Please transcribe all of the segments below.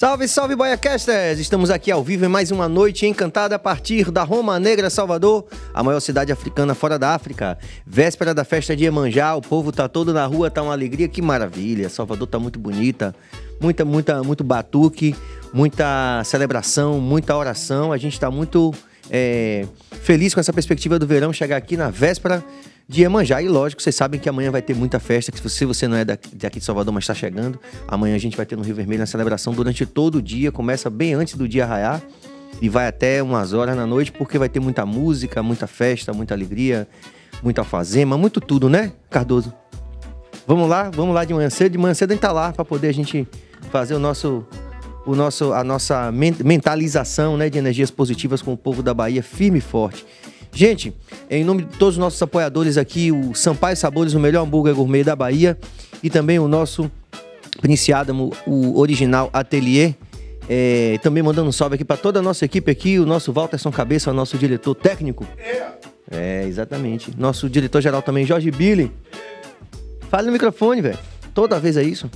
Salve, salve, Boiacasters! Estamos aqui ao vivo em mais uma noite encantada a partir da Roma Negra, Salvador, a maior cidade africana fora da África. Véspera da festa de Iemanjá, o povo tá todo na rua, tá uma alegria, que maravilha! Salvador tá muito bonita, muita, muita, muito batuque, muita celebração, muita oração. A gente tá muito é, feliz com essa perspectiva do verão chegar aqui na véspera de Iemanjá. E lógico, vocês sabem que amanhã vai ter muita festa, que se você não é daqui de Salvador, mas está chegando, amanhã a gente vai ter no Rio Vermelho na celebração durante todo o dia, começa bem antes do dia raiar e vai até umas horas na noite, porque vai ter muita música, muita festa, muita alegria, muita alfazema, muito tudo, né, Cardoso? Vamos lá, vamos lá de manhã cedo, de manhã cedo a gente tá lá para poder a gente fazer o nosso o nosso a nossa mentalização, né, de energias positivas com o povo da Bahia firme e forte. Gente, em nome de todos os nossos apoiadores aqui, o Sampaio Sabores, o melhor hambúrguer gourmet da Bahia, e também o nosso Prince o original Atelier. É, também mandando um salve aqui para toda a nossa equipe aqui, o nosso São Cabeça, o nosso diretor técnico. É, exatamente. Nosso diretor-geral também, Jorge Billy. Fale no microfone, velho. Toda vez é isso.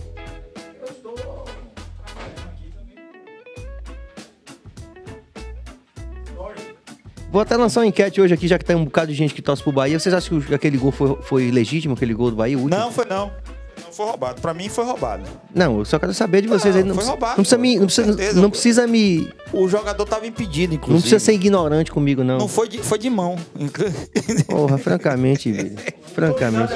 Vou até lançar uma enquete hoje aqui, já que tem um bocado de gente que torce pro Bahia. Vocês acham que aquele gol foi, foi legítimo, aquele gol do Bahia? Não, foi não. Não foi roubado. Pra mim foi roubado. Não, eu só quero saber de vocês não, aí. Não, foi roubado. Não precisa, me, não, precisa, não precisa me. O jogador tava impedido, inclusive. Não precisa ser ignorante comigo, não. Não foi de, foi de mão. Porra, francamente, velho. Francamente.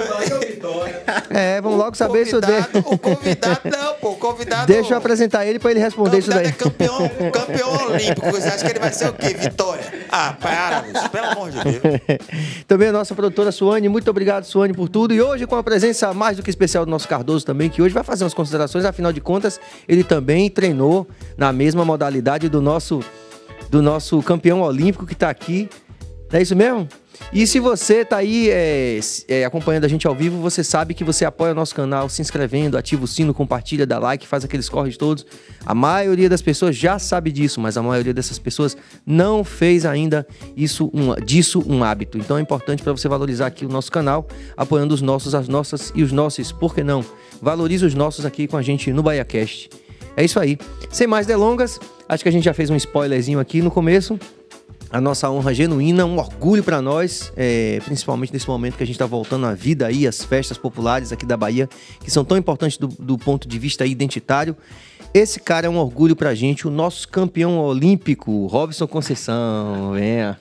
É, vamos logo saber isso dele. O convidado não, pô. O convidado. Deixa eu apresentar ele pra ele responder isso daí. É campeão, campeão olímpico. Você acha que ele vai ser o quê? Vitória. Ah, para, pelo amor de Deus. também a nossa produtora Suane, muito obrigado, Suane, por tudo. E hoje, com a presença mais do que especial do nosso Cardoso também, que hoje vai fazer umas considerações, afinal de contas, ele também treinou na mesma modalidade do nosso, do nosso campeão olímpico que está aqui. É isso mesmo? E se você tá aí é, é, acompanhando a gente ao vivo, você sabe que você apoia o nosso canal se inscrevendo, ativa o sino, compartilha, dá like, faz aqueles corres todos. A maioria das pessoas já sabe disso, mas a maioria dessas pessoas não fez ainda isso um, disso um hábito. Então é importante para você valorizar aqui o nosso canal, apoiando os nossos, as nossas e os nossos, por que não? Valorize os nossos aqui com a gente no BahiaCast. É isso aí. Sem mais delongas, acho que a gente já fez um spoilerzinho aqui no começo a nossa honra genuína, um orgulho para nós, é, principalmente nesse momento que a gente está voltando à vida aí, as festas populares aqui da Bahia, que são tão importantes do, do ponto de vista identitário. Esse cara é um orgulho para a gente, o nosso campeão olímpico, Robson Conceição. Venha.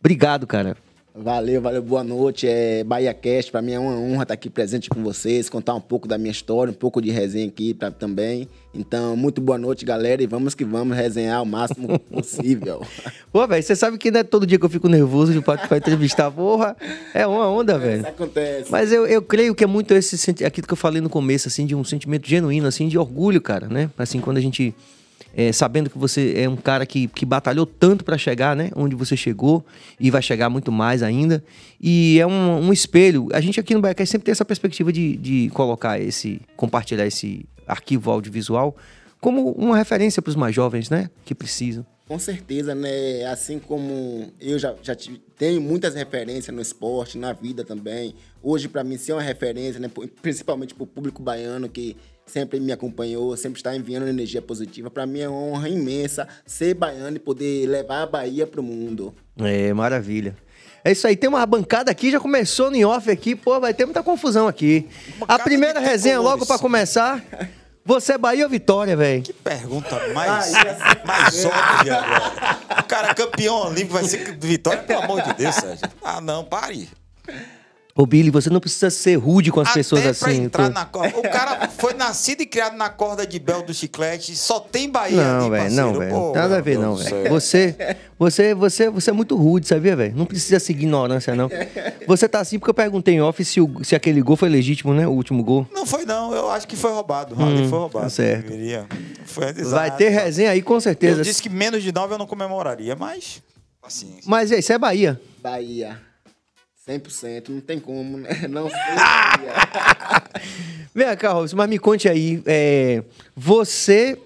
Obrigado, cara. Valeu, valeu, boa noite. É Bahia Cast, para mim é uma honra estar aqui presente com vocês, contar um pouco da minha história, um pouco de resenha aqui pra, também. Então, muito boa noite, galera, e vamos que vamos resenhar o máximo possível. Pô, velho, você sabe que não é todo dia que eu fico nervoso de participar entrevistar, porra. É uma onda, é, velho. Isso acontece. Mas eu, eu creio que é muito esse aquilo que eu falei no começo, assim, de um sentimento genuíno, assim, de orgulho, cara, né? Assim, quando a gente é, sabendo que você é um cara que, que batalhou tanto para chegar, né? Onde você chegou e vai chegar muito mais ainda. E é um, um espelho. A gente aqui no Baiacast sempre tem essa perspectiva de, de colocar esse, compartilhar esse arquivo audiovisual como uma referência para os mais jovens, né? Que precisam. Com certeza, né? Assim como eu já, já tive, tenho muitas referências no esporte, na vida também. Hoje, para mim, ser uma referência, né? principalmente para o público baiano que sempre me acompanhou, sempre está enviando energia positiva. Para mim é uma honra imensa ser baiano e poder levar a Bahia para o mundo. É, maravilha. É isso aí, tem uma bancada aqui, já começou no off aqui, pô, vai ter muita confusão aqui. Uma a primeira resenha, logo para começar. Você é Bahia ou Vitória, velho? Que pergunta mais, ah, mais óbvia agora. O cara é campeão olímpico vai ser Vitória, pelo amor de Deus, Sérgio. Ah, não, pare. Ô, Billy, você não precisa ser rude com as Até pessoas assim. Pra entrar tô... na corda. O cara foi nascido e criado na corda de Bel do Chiclete, só tem Bahia não, véio, Não, velho. Nada a ver, não, velho. Você, você, você, você é muito rude, sabia, velho? Não precisa seguir ignorância, não. Você tá assim porque eu perguntei em off se, o, se aquele gol foi legítimo, né? O último gol. Não foi, não. Eu acho que foi roubado. Hum, foi roubado. Tá certo. Foi Vai ter resenha aí, com certeza. Eu disse que menos de nove eu não comemoraria, mas. Paciência. Mas isso é Bahia. Bahia. 100%, não tem como, né? Não sei. Vem cá, Robson, mas me conte aí, é, você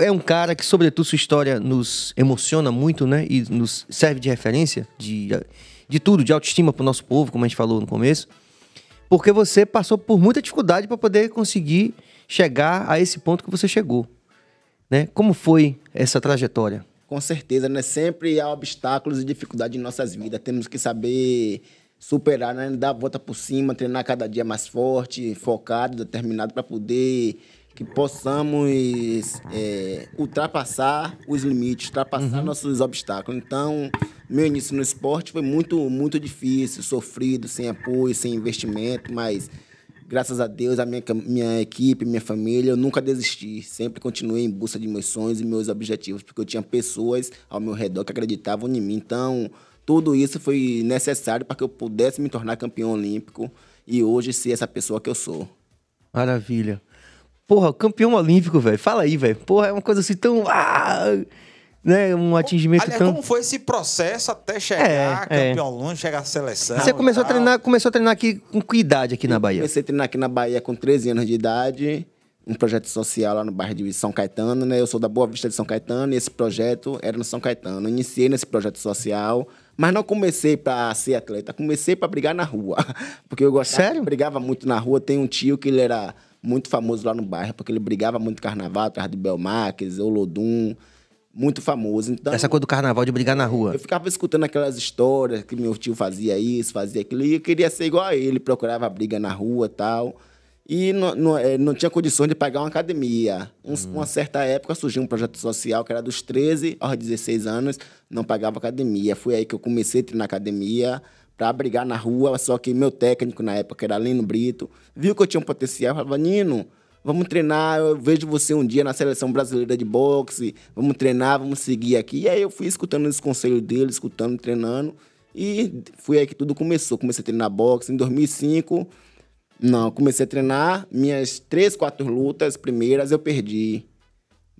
é um cara que, sobretudo, sua história nos emociona muito, né? E nos serve de referência de, de tudo, de autoestima para o nosso povo, como a gente falou no começo. Porque você passou por muita dificuldade para poder conseguir chegar a esse ponto que você chegou. Né? Como foi essa trajetória? Com certeza, né? Sempre há obstáculos e dificuldades em nossas vidas. Temos que saber superar, né? dar a volta por cima, treinar cada dia mais forte, focado, determinado para poder que possamos é, ultrapassar os limites, ultrapassar uhum. nossos obstáculos. Então, meu início no esporte foi muito, muito difícil, sofrido, sem apoio, sem investimento, mas graças a Deus, a minha, minha equipe, minha família, eu nunca desisti. Sempre continuei em busca de meus sonhos e meus objetivos, porque eu tinha pessoas ao meu redor que acreditavam em mim. Então, tudo isso foi necessário para que eu pudesse me tornar campeão olímpico e hoje ser essa pessoa que eu sou. Maravilha. Porra, campeão olímpico, velho. Fala aí, velho. Porra, é uma coisa assim tão. Ah! Né? Um atingimento Aliás, tão. Como foi esse processo até chegar é, é. campeão é. olímpico, chegar à seleção? Você começou a treinar, começou a treinar aqui com que idade aqui eu na Bahia? Comecei a treinar aqui na Bahia com 13 anos de idade, um projeto social lá no bairro de São Caetano, né? Eu sou da Boa Vista de São Caetano e esse projeto era no São Caetano. Eu iniciei nesse projeto social mas não comecei para ser atleta, comecei para brigar na rua. Porque eu gostava, Sério? brigava muito na rua. Tem um tio que ele era muito famoso lá no bairro, porque ele brigava muito carnaval, atrás de Belmarques, Olodum muito famoso. Então, Essa coisa do carnaval de brigar na rua. Eu ficava escutando aquelas histórias que meu tio fazia isso, fazia aquilo, e eu queria ser igual a ele, procurava briga na rua tal e não, não, eh, não, tinha condições de pagar uma academia. Um, uhum. Uma certa época surgiu um projeto social que era dos 13 aos 16 anos, não pagava academia. Foi aí que eu comecei a treinar academia para brigar na rua, só que meu técnico na época, que era Lino Brito, viu que eu tinha um potencial, falava, Nino, vamos treinar, eu vejo você um dia na seleção brasileira de boxe, vamos treinar, vamos seguir aqui. E aí eu fui escutando os conselhos dele, escutando, treinando, e foi aí que tudo começou. Comecei a treinar boxe em 2005, não, comecei a treinar. Minhas três, quatro lutas primeiras eu perdi.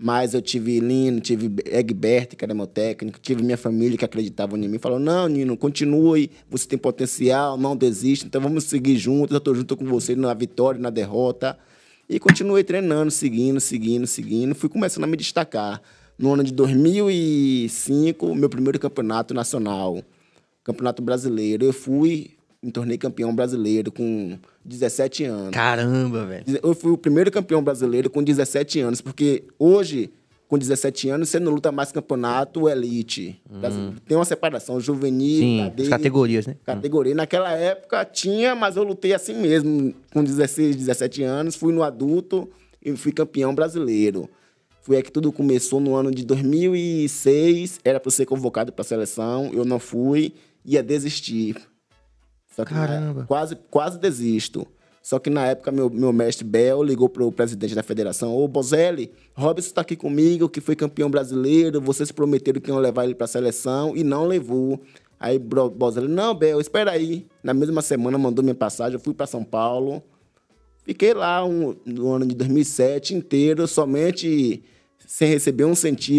Mas eu tive Lino, tive Egberto, que era meu técnico, tive minha família que acreditava em mim. Falou: não, Nino, continue, você tem potencial, não desiste, então vamos seguir juntos. Eu estou junto com você na vitória, na derrota. E continuei treinando, seguindo, seguindo, seguindo. Fui começando a me destacar. No ano de 2005, meu primeiro campeonato nacional, Campeonato Brasileiro. Eu fui, me tornei campeão brasileiro com 17 anos. Caramba, velho. Eu fui o primeiro campeão brasileiro com 17 anos, porque hoje, com 17 anos, você não luta mais campeonato elite. Hum. Tem uma separação juvenil, Sim, cadeia, categorias, né? Categoria. Hum. Naquela época tinha, mas eu lutei assim mesmo. Com 16, 17 anos, fui no adulto e fui campeão brasileiro. Foi é que tudo começou no ano de 2006. Era para ser convocado para a seleção, eu não fui, ia desistir. Só que Caramba. Na, quase, quase desisto. Só que na época, meu, meu mestre Bel ligou pro presidente da federação: Ô Bozelli, Robson está aqui comigo, que foi campeão brasileiro. Vocês prometeram que iam levar ele pra seleção e não levou. Aí Bozelli: Não, Bel, espera aí. Na mesma semana, mandou minha passagem. Eu fui pra São Paulo. Fiquei lá um, no ano de 2007 inteiro, somente sem receber um,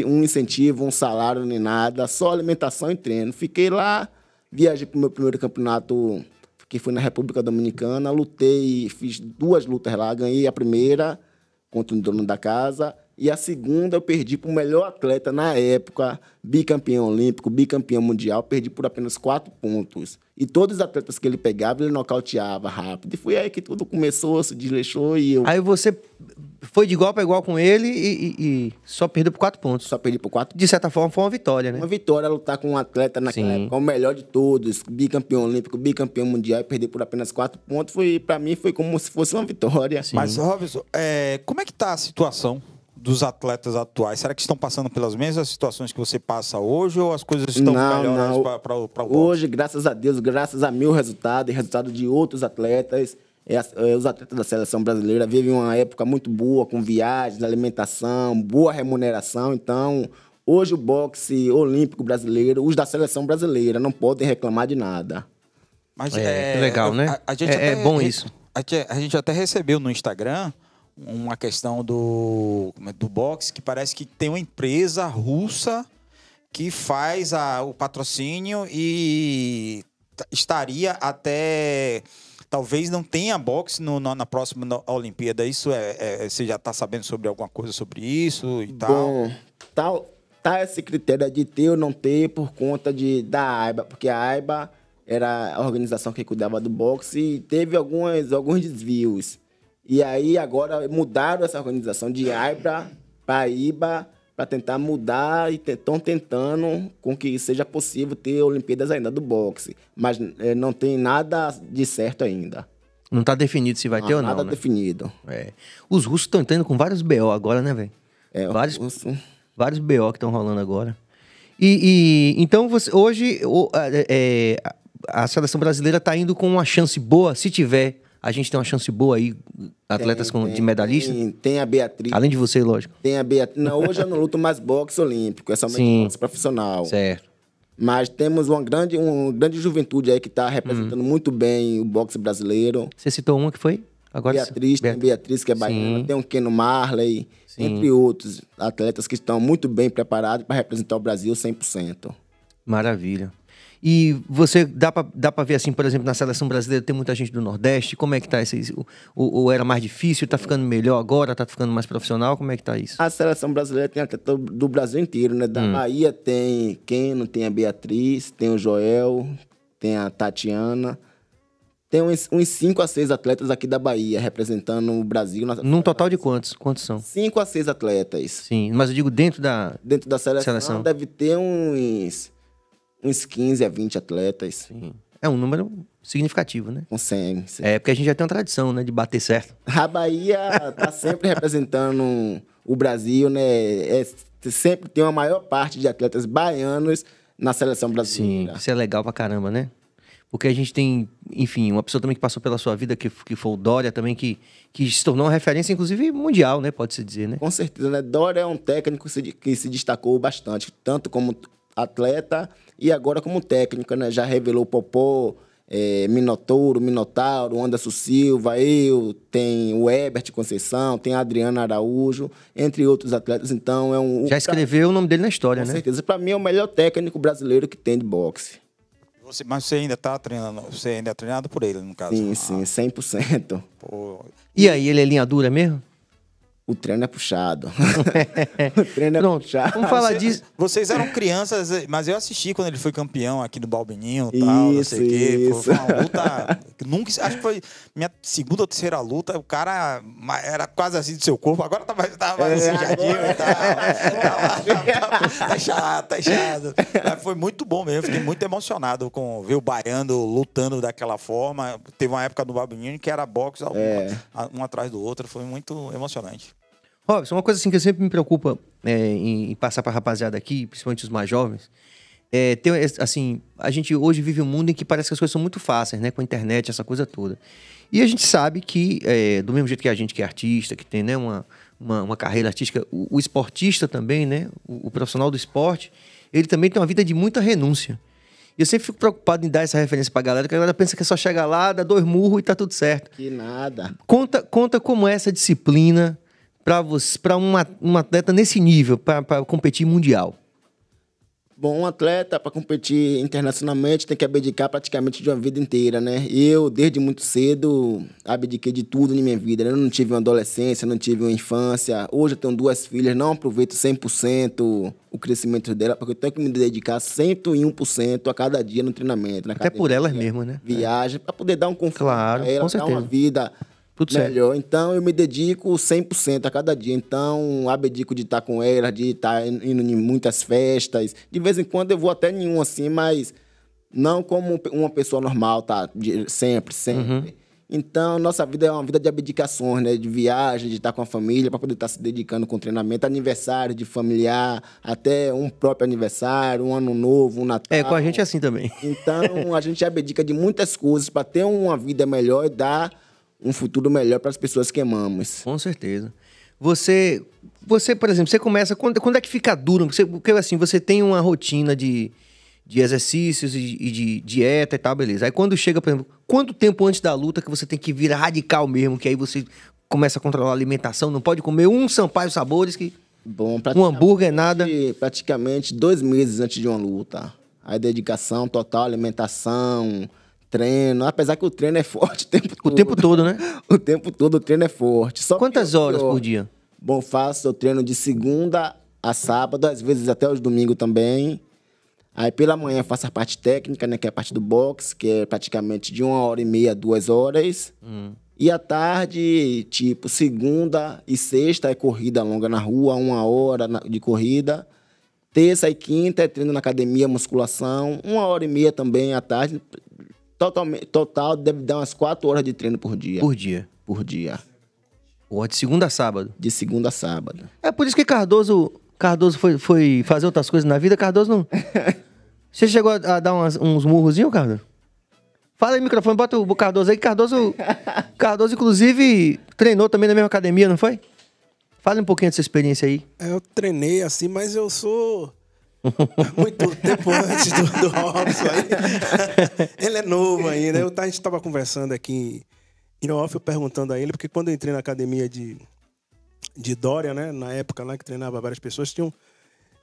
um incentivo, um salário nem nada, só alimentação e treino. Fiquei lá Viajei para o meu primeiro campeonato, que foi na República Dominicana. Lutei, fiz duas lutas lá. Ganhei a primeira contra o dono da casa e a segunda eu perdi para o melhor atleta na época, bicampeão olímpico, bicampeão mundial, perdi por apenas quatro pontos. E todos os atletas que ele pegava, ele nocauteava rápido. E foi aí que tudo começou, se desleixou e eu. Aí você foi de igual para igual com ele e, e, e, só perdeu por quatro pontos. Só perdi por quatro. De certa forma, foi uma vitória, né? Uma vitória é lutar com um atleta naquela Sim. época, o melhor de todos, bicampeão olímpico, bicampeão mundial, e perder por apenas quatro pontos, foi para mim foi como se fosse uma vitória. Sim. Mas, Robson, é, como é que tá a situação? dos atletas atuais? Será que estão passando pelas mesmas situações que você passa hoje ou as coisas estão não, melhores para o boxe? Hoje, graças a Deus, graças a meu resultado e resultado de outros atletas, é, é, os atletas da seleção brasileira vivem uma época muito boa, com viagens, alimentação, boa remuneração. Então, hoje o boxe olímpico brasileiro, os da seleção brasileira, não podem reclamar de nada. Mas é, é legal, né? A, a é, é, até, bom isso. A, a gente até recebeu no Instagram uma questão do, é, do boxe que parece que tem uma empresa russa que faz a, o patrocínio e estaria até. Talvez não tenha boxe no, no, na próxima Olimpíada. Isso é, é, é Você já está sabendo sobre alguma coisa sobre isso e tal? Bom, tal, tá, tá esse critério de ter ou não ter por conta de, da AIBA, porque a AIBA era a organização que cuidava do boxe e teve algumas, alguns desvios. E aí agora mudaram essa organização de AIBRA para IBA para tentar mudar e estão tentando com que seja possível ter Olimpíadas ainda do boxe, mas é, não tem nada de certo ainda. Não está definido se vai não, ter ou não. Nada né? definido. É. Os russos estão entrando com vários BO agora, né, velho? É, vários, russo... vários BO que estão rolando agora. E, e, então você hoje o, é, é a seleção brasileira está indo com uma chance boa, se tiver a gente tem uma chance boa aí, atletas tem, com, tem, de medalhista? Tem, tem, a Beatriz. Além de você, lógico. Tem a Beatriz. Não, hoje eu não luto mais boxe olímpico, é somente boxe profissional. Certo. Mas temos uma grande, uma grande juventude aí que está representando uhum. muito bem o boxe brasileiro. Você citou uma que foi? Agora Beatriz, Beatriz. tem Beatriz, que é baiana, Sim. tem o Keno Marley, Sim. entre outros atletas que estão muito bem preparados para representar o Brasil 100%. Maravilha. E você dá para dá pra ver, assim, por exemplo, na seleção brasileira tem muita gente do Nordeste. Como é que tá esse Ou, ou era mais difícil? Tá ficando melhor agora? Tá ficando mais profissional? Como é que tá isso? A seleção brasileira tem até do Brasil inteiro, né? Da hum. Bahia tem Keno, tem a Beatriz, tem o Joel, tem a Tatiana. Tem uns, uns 5 a 6 atletas aqui da Bahia representando o Brasil. Na... Num total de quantos? Quantos são? 5 a 6 atletas. Sim, mas eu digo dentro da, dentro da seleção, seleção. deve ter uns uns 15 a 20 atletas. Sim. É um número significativo, né? com Sim. É, porque a gente já tem uma tradição, né, de bater certo. A Bahia tá sempre representando o Brasil, né? É, é, sempre tem uma maior parte de atletas baianos na seleção brasileira. Sim, isso é legal pra caramba, né? Porque a gente tem, enfim, uma pessoa também que passou pela sua vida, que, que foi o Dória também, que, que se tornou uma referência, inclusive, mundial, né? Pode-se dizer, né? Com certeza, né? Dória é um técnico que se destacou bastante, tanto como atleta e agora como técnica, né? Já revelou Popó, é, Minotouro, Minotauro, Anderson Silva, eu, tem o Herbert Conceição, tem a Adriana Araújo, entre outros atletas. Então é um. Já escreveu pra... o nome dele na história, Com né? Com certeza. Para mim é o melhor técnico brasileiro que tem de boxe. Você, mas você ainda está treinando, você ainda é treinado por ele, no caso. Sim, sim, 100%. Ah. Pô. E aí, ele é linha dura mesmo? O treino é puxado. o treino é Não, puxado. Vamos falar disso. Vocês eram crianças, mas eu assisti quando ele foi campeão aqui do Balbininho e tal, isso, não sei o quê. Foi uma luta. nunca, acho que foi minha segunda ou terceira luta. O cara era quase assim do seu corpo. Agora tá mais, é. tá mais é, sujadinho é, tá, tá chato, tá chato. Mas foi muito bom mesmo. Fiquei muito emocionado com ver o Baiano lutando daquela forma. Teve uma época do Balbininho que era boxe, um, é. um atrás do outro. Foi muito emocionante. Robson, uma coisa assim que eu sempre me preocupa é, em, em passar para a rapaziada aqui, principalmente os mais jovens, é, ter é, assim, a gente hoje vive um mundo em que parece que as coisas são muito fáceis, né? Com a internet, essa coisa toda. E a gente sabe que, é, do mesmo jeito que a gente que é artista, que tem né, uma, uma, uma carreira artística, o, o, esportista também, né? O, o, profissional do esporte, ele também tem uma vida de muita renúncia. E eu sempre fico preocupado em dar essa referência pra galera, porque a galera pensa que é só chegar lá, dar dois murros e tá tudo certo. Que nada. Conta, conta como é essa disciplina para um atleta nesse nível, para competir mundial? Bom, um atleta para competir internacionalmente tem que abdicar praticamente de uma vida inteira, né? Eu, desde muito cedo, abdiquei de tudo na minha vida. Né? Eu não tive uma adolescência, não tive uma infância. Hoje eu tenho duas filhas, não aproveito 100% o crescimento dela, porque eu tenho que me dedicar 101% a cada dia no treinamento. Até por elas mesmas, né? Viagem, para poder dar um conforto claro, ela, com certeza. dar uma vida tudo melhor. Certo. Então eu me dedico 100% a cada dia. Então abdico de estar com ela de estar indo em muitas festas. De vez em quando eu vou até nenhum assim, mas não como uma pessoa normal, tá? De, sempre, sempre. Uhum. Então, nossa vida é uma vida de abdicações, né? De viagem, de estar com a família, para poder estar se dedicando com treinamento, aniversário de familiar, até um próprio aniversário, um ano novo, um Natal. É, com a gente é assim também. Então, a gente abdica de muitas coisas para ter uma vida melhor e dar um futuro melhor para as pessoas que amamos. Com certeza. Você, você, por exemplo, você começa quando, quando é que fica duro? Você, porque assim, você tem uma rotina de, de exercícios e, e de dieta e tal, beleza. Aí quando chega, por exemplo, quanto tempo antes da luta que você tem que vir radical mesmo, que aí você começa a controlar a alimentação, não pode comer um Sampaio Sabores que Bom, um hambúrguer é nada. Praticamente dois meses antes de uma luta. Aí dedicação total, alimentação, treino, apesar que o treino é forte o tempo o todo. O tempo todo, né? o tempo todo o treino é forte. Só Quantas horas por dia? Bom, faço o treino de segunda a sábado, às vezes até os domingos também. Aí pela manhã faço a parte técnica, né? Que é a parte do boxe, que é praticamente de uma hora e meia, duas horas. Hum. E à tarde, tipo, segunda e sexta é corrida longa na rua, uma hora de corrida. Terça e quinta é treino na academia, musculação, uma hora e meia também à tarde, totalmente, total deve dar umas 4 horas de treino por dia. Por dia. Por dia. Porra, de segunda a sábado. De segunda a sábado. É por isso que Cardoso, Cardoso foi, foi fazer outras coisas na vida, Cardoso não. Você chegou a dar umas, uns murrozinhos, Cardoso? Fala aí, microfone, bota o Cardoso aí. Cardoso, Cardoso, inclusive, treinou também na mesma academia, não foi? Fala um pouquinho dessa experiência aí. É, eu treinei assim, mas eu sou muito tempo antes do, do Robson. Aí. Ele é novo ainda. Eu, tá, a gente estava conversando aqui em off, eu perguntando a ele, porque quando eu entrei na academia de, de Dória, né, na época lá que treinava várias pessoas, tinham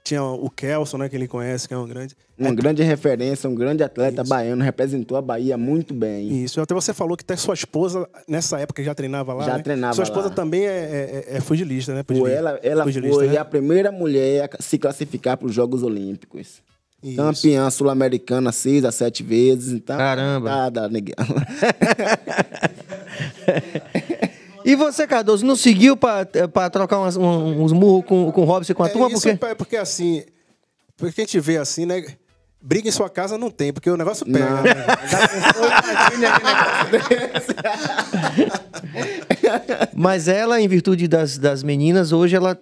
tinha o Kelson, né, que ele conhece, que é um grande. Uma é... grande referência, um grande atleta isso. baiano, representou a Bahia muito bem. Isso, até você falou que até sua esposa, nessa época, já treinava lá. Já né? treinava. Sua esposa lá. também é, é, é, é né? Pugilista. ela ela foi né? a primeira mulher a se classificar para os Jogos Olímpicos. Isso. Campeã sul-americana seis a sete vezes. Então, Caramba! Nada, negão. E você, Cardoso, não seguiu para trocar uns murros com, com o Robson e com a é turma? porque... É porque assim, porque a gente vê assim, né? Briga em sua casa não tem, porque o negócio pega. Não. Né? mas ela, em virtude das, das meninas, hoje ela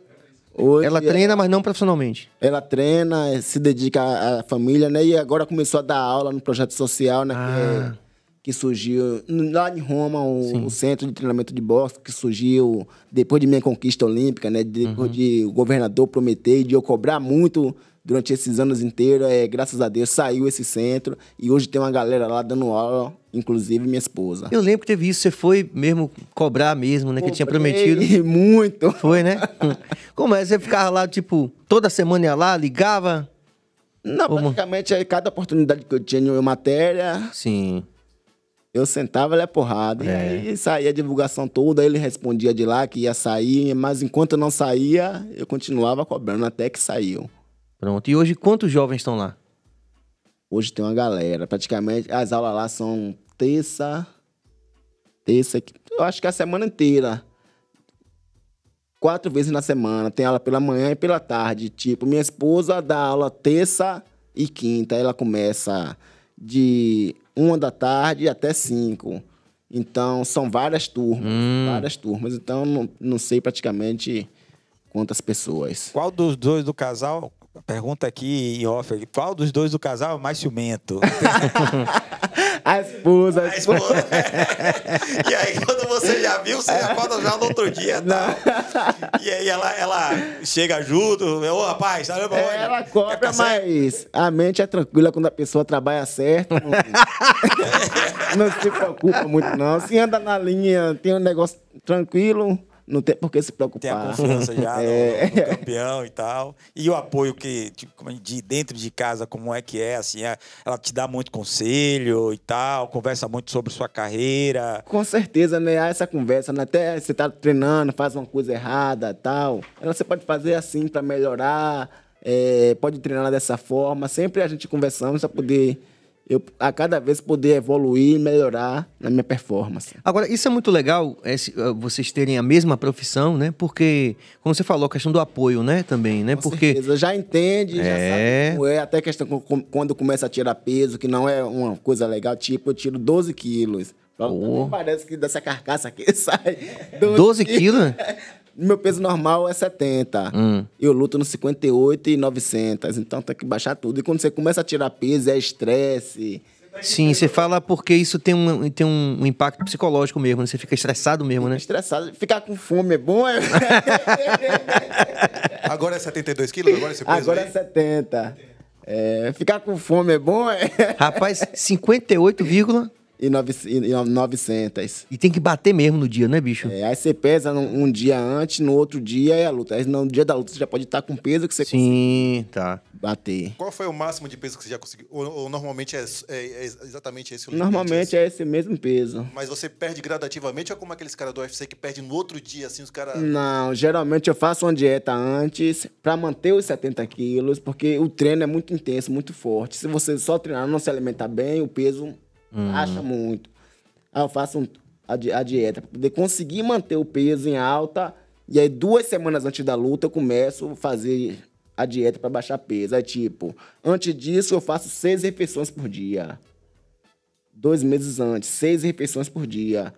Hoje, ela é treina, mas não profissionalmente. Ela treina, se dedica à, à, família, né? E agora começou a dar aula no projeto social, né? Ah. É que surgiu lá em Roma, o, o, centro de treinamento de boxe que surgiu depois de minha conquista olímpica, né? Depois uhum. de o governador prometer e de eu cobrar muito durante esses anos inteiros, é, graças a Deus saiu esse centro e hoje tem uma galera lá dando aula, inclusive minha esposa. Eu lembro que teve isso, você foi mesmo cobrar mesmo, né? Cobrei que tinha prometido. Muito. Foi, né? Como é? Você ficava lá, tipo, toda semana ia lá, ligava? Não, Como? praticamente é, cada oportunidade que eu tinha em uma matéria. Sim eu sentava, ele é porrada. É. E aí saía a divulgação toda, ele respondia de lá que ia sair, mas enquanto não saía, eu continuava cobrando até que saiu. Pronto. E hoje quantos jovens estão lá? Hoje tem uma galera. Praticamente as aulas lá são terça. Terça. Eu acho que é a semana inteira. Quatro vezes na semana. Tem aula pela manhã e pela tarde. Tipo, minha esposa dá aula terça e quinta. Ela começa de uma da tarde até cinco. Então, são várias turmas, hum. várias turmas. Então, não, não sei praticamente quantas pessoas. Qual dos dois do casal Pergunta aqui em off, qual dos dois do casal é mais ciumento? A esposa. A esposa. e aí, quando você já viu, você acorda já no outro dia. Tá? E aí ela, ela chega junto, né? ô rapaz, sabe pra onde? Ela né? cobra, mas a mente é tranquila quando a pessoa trabalha certo. não se preocupa muito, não. Se anda na linha, tem um negócio tranquilo não tem por que se preocupar. Tem a confiança já é. no, no, campeão e tal. E o apoio que, tipo, de dentro de casa, como é que é, assim, é, ela te dá muito conselho e tal, conversa muito sobre sua carreira. Com certeza, né? Há essa conversa, né? Até você tá treinando, faz uma coisa errada tal. Ela você pode fazer assim para melhorar, é, pode treinar dessa forma. Sempre a gente conversamos para poder eu a cada vez poder evoluir e melhorar na minha performance. Agora, isso é muito legal, esse, eh, vocês terem a mesma profissão, né? Porque, como você falou, a questão do apoio, né? Também, né? Com Porque. Certeza. Já entende, é... já sabe como é. Até questão quando começa a tirar peso, que não é uma coisa legal, tipo, eu tiro 12 quilos. Oh. Parece que dessa carcaça aqui sai. 12, 12 quilos? quilos? meu peso normal é 70. Hum. Eu luto no 58 e 900. Então tem que baixar tudo. E quando você começa a tirar peso, é estresse. Sim, você fala porque isso tem um, tem um impacto psicológico mesmo, né? Você fica estressado mesmo, fica né? Estressado. Ficar com fome é bom. É... agora é 72 quilos? Agora, é agora é 70. É, ficar com fome é bom. É... Rapaz, 58, e, nove, e 900. E tem que bater mesmo no dia, né, bicho? É, aí você pesa um, um dia antes, no outro dia é a luta. Aí no dia da luta você já pode estar com peso que você Sim, tá. bater. Qual foi o máximo de peso que você já conseguiu? Ou, ou normalmente é, é, é exatamente esse o limite? Normalmente é esse mesmo peso. Mas você perde gradativamente ou é como aqueles caras do UFC que perde no outro dia, assim, os caras... Não, geralmente eu faço uma dieta antes para manter os 70 quilos, porque o treino é muito intenso, muito forte. Se você só treinar não se alimentar bem, o peso Hum. Acha muito. Aí ah, eu faço um, a, a, dieta para poder conseguir manter o peso em alta. E aí, duas semanas antes da luta, eu começo a fazer a dieta para baixar peso. Aí, tipo, antes disso, eu faço seis refeições por dia. Dois meses antes, seis refeições por dia.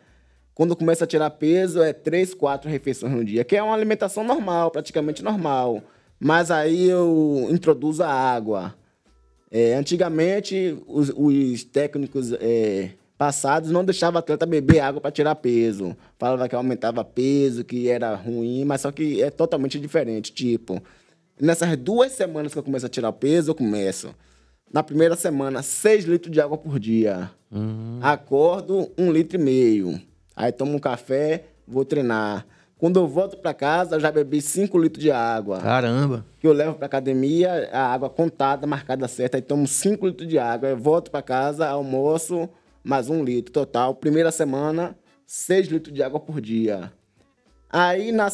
Quando eu começo a tirar peso, é três, quatro refeições no dia, que é uma alimentação normal, praticamente normal. Mas aí eu introduzo a água. É, antigamente, os, os técnicos é, passados não deixavam atleta beber água para tirar peso. Falava que aumentava peso, que era ruim, mas só que é totalmente diferente. Tipo, nessas duas semanas que eu começo a tirar peso, eu começo. Na primeira semana, 6 litros de água por dia. Uhum. Acordo, um litro e meio. Aí tomo um café, vou treinar. Quando eu volto para casa, eu já bebi 5 litros de água. Caramba! Que eu levo para academia, a água contada, marcada certa, aí tomo 5 litros de água. Eu volto para casa, almoço, mais um litro total. Primeira semana, 6 litros de água por dia. Aí, na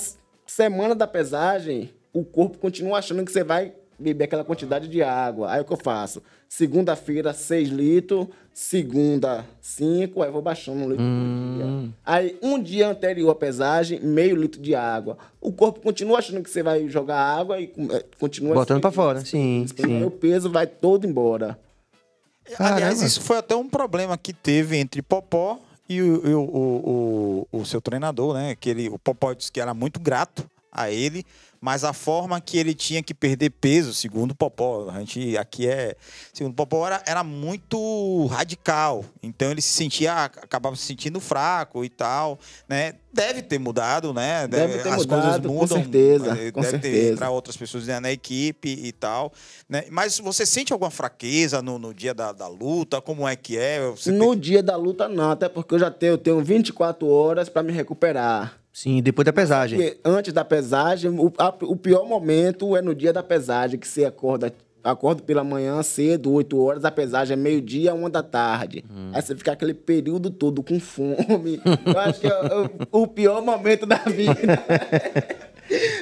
semana da pesagem, o corpo continua achando que você vai beber aquela quantidade de água. Aí o que eu faço? Segunda-feira, 6 litros. Segunda, 5. Aí eu vou baixando um litro hum. por dia. Aí, um dia anterior à pesagem, meio litro de água. O corpo continua achando que você vai jogar água e é, continua... Botando para fora, sim, sim. O peso vai todo embora. Caramba. Aliás, isso foi até um problema que teve entre Popó e o, o, o, o, o seu treinador, né? Que ele, o Popó disse que era muito grato a ele mas a forma que ele tinha que perder peso, segundo Popó, a gente aqui é. Segundo Popó, era, era muito radical. Então ele se sentia, acabava se sentindo fraco e tal, né? Deve ter mudado, né? Deve, ter as mudado, coisas mudam, eh, com certeza. Deve com certeza. ter outras pessoas né, na equipe e tal. Né? Mas você sente alguma fraqueza no, no dia da, da luta? Como é que é? Você no tem... dia da luta, não, até porque eu já tenho, tenho 24 horas para me recuperar. Sim, depois da pesagem. Porque antes da pesagem, o, a, o pior momento é no dia da pesagem, que você acorda acorda pela manhã cedo, 8 horas, a pesagem é meio-dia, 1 da tarde. Hum. Aí você fica aquele período todo com fome. eu acho que é o, o pior momento da vida.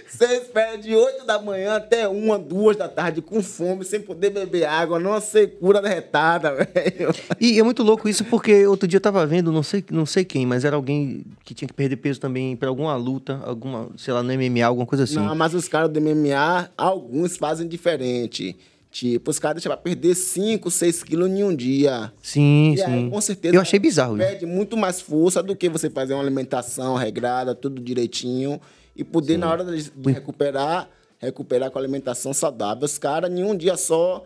Você espera de 8 da manhã até 1, 2 da tarde com fome, sem poder beber água, não sei cura derretada, velho. E é muito louco isso porque outro dia eu tava vendo, não sei, não sei quem, mas era alguém que tinha que perder peso também para alguma luta, alguma, sei lá, no MMA, alguma coisa assim. Não, mas os caras do MMA, alguns fazem diferente. Tipo, os caras deixam pra perder 5, 6 quilos em um dia. Sim, e sim. Aí, com certeza. Eu achei bizarro. Perde muito mais força do que você fazer uma alimentação regrada, tudo direitinho e poder, Sim. na hora de recuperar, recuperar com alimentação saudável. Os caras, em um dia só,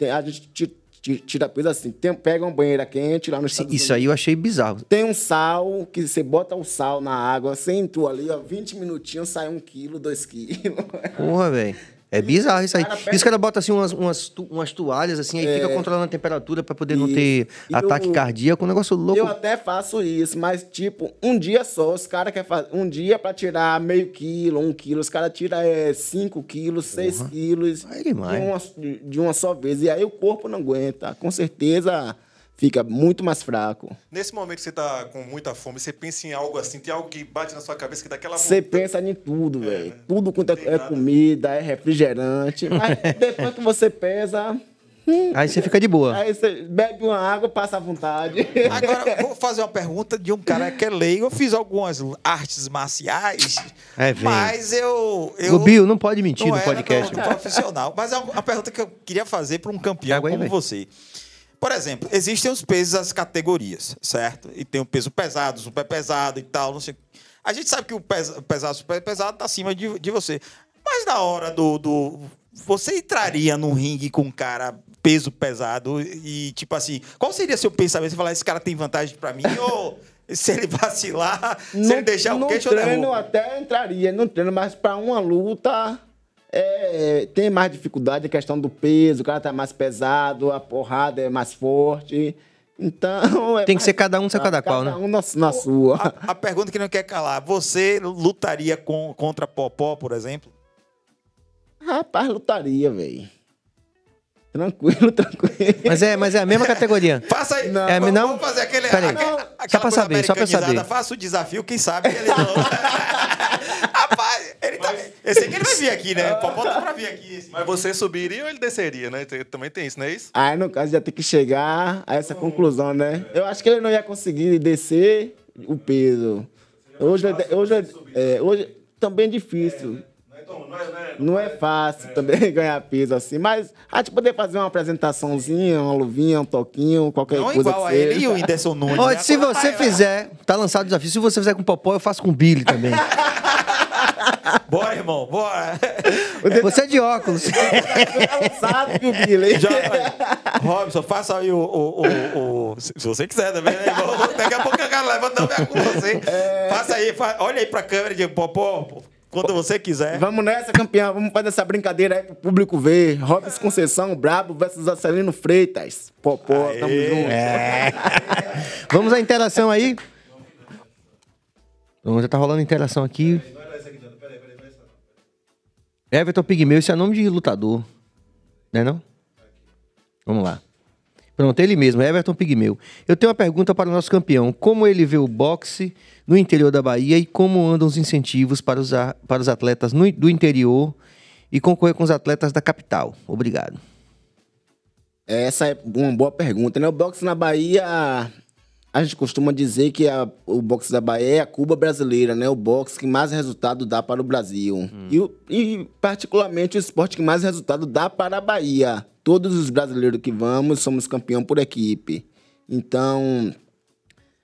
a gente tira peso assim, tem, pega uma banheira quente lá no Isso Unidos. aí eu achei bizarro. Tem um sal, que você bota o sal na água, você entrou ali, ó, 20 minutinhos, sai um quilo, dois quilos. Porra, velho. É bizarro isso aí. Por isso que ela bota assim umas, umas, umas toalhas, assim, aí é. fica controlando a temperatura para poder não ter ataque eu, cardíaco, um negócio louco. Eu até faço isso, mas tipo, um dia só, os caras querem fazer. Um dia para tirar meio quilo, um quilo, os caras tiram 5 é, quilos, 6 quilos. É demais. De uma, de uma só vez. E aí o corpo não aguenta. Com certeza fica muito mais fraco. Nesse momento que você tá com muita fome, você pensa em algo assim, tem algo que bate na sua cabeça que dá aquela Você pensa em tudo, é, velho. Né? Tudo quanto é, é comida, é refrigerante. Mas depois que você pesa. Hum, aí você fica de boa. Aí você bebe uma água, passa à vontade. Agora, vou fazer uma pergunta de um cara que é leigo. Eu fiz algumas artes marciais, é, mas eu, eu... O Bill não pode mentir não no podcast. Não, profissional. Mas é uma pergunta que eu queria fazer para um campeão Agora como aí, você. Por exemplo, existem os pesos, as categorias, certo? E tem o peso pesado, super pesado e tal, não sei. A gente sabe que o pesado, super pesado está acima de, de você. Mas na hora do, do. Você entraria num ringue com um cara peso pesado e, tipo assim, qual seria seu pensamento? Você falar, esse cara tem vantagem para mim ou. se ele vacilar, não, se ele deixar o queixo, treino eu até entraria, não treino, mas para uma luta é, tem mais dificuldade a questão do peso, o cara tá mais pesado, a porrada é mais forte. Então. É tem que ser cada um seu cada, cada qual, né? Cada um na, na sua. A, a, pergunta que não quer calar: você lutaria com, contra Popó, por exemplo? Rapaz, lutaria, velho. Tranquilo, tranquilo. Mas é, mas é a mesma categoria. Faça aí. Não, é, vamos, não? vamos fazer aquele. Peraí, só pra saber, só pra saber. Faça o desafio, quem sabe. Ele... É Ele tá, mas... Eu sei que ele vai vir aqui, né? Popó tá pra vir aqui. Assim. Mas você subiria ou ele desceria, né? Também tem isso, não é isso? Aí, ah, no caso, já tem que chegar a essa conclusão, né? Eu acho que ele não ia conseguir descer o peso. Hoje, é hoje, é, né, é né? hoje também é difícil. É, não é fácil né? também ganhar peso assim, mas a gente poder fazer uma apresentaçãozinha, uma luvinha, um toquinho, qualquer não coisa. Igual que a ele e o Whindersson Nunes. se você fizer, tá lançado o desafio, se você fizer com o Popó, eu faço com o Billy também. bora, irmão, bora. Você é de óculos. sabe que o Robson, faça aí o, o, o, o, Se você quiser também, né, Daqui a pouco a cara levanta a com assim. você. É. Faça aí, fa... olha aí pra câmera de popó. Quando você quiser. Vamos nessa, campeão. Vamos fazer essa brincadeira aí pro público ver. Robson Conceição, Brabo versus Acelino Freitas. Popó, Aê. tamo junto. É. Vamos à interação aí? já tá rolando interação aqui. Everton Pigmeu, isso é nome de lutador. Né não? Vamos lá. Pronto, ele mesmo, Everton Pigmeu. Eu tenho uma pergunta para o nosso campeão. Como ele vê o boxe no interior da Bahia e como andam os incentivos para os, para os atletas no, do interior e concorrer com os atletas da capital? Obrigado. Essa é uma boa pergunta, né? O boxe na Bahia a gente costuma dizer que a, o boxe da Bahia é a Cuba brasileira, né? O boxe que mais resultado dá para o Brasil. Hum. E, e, particularmente, o esporte que mais resultado dá para a Bahia. Todos os brasileiros que vamos somos campeão por equipe. Então,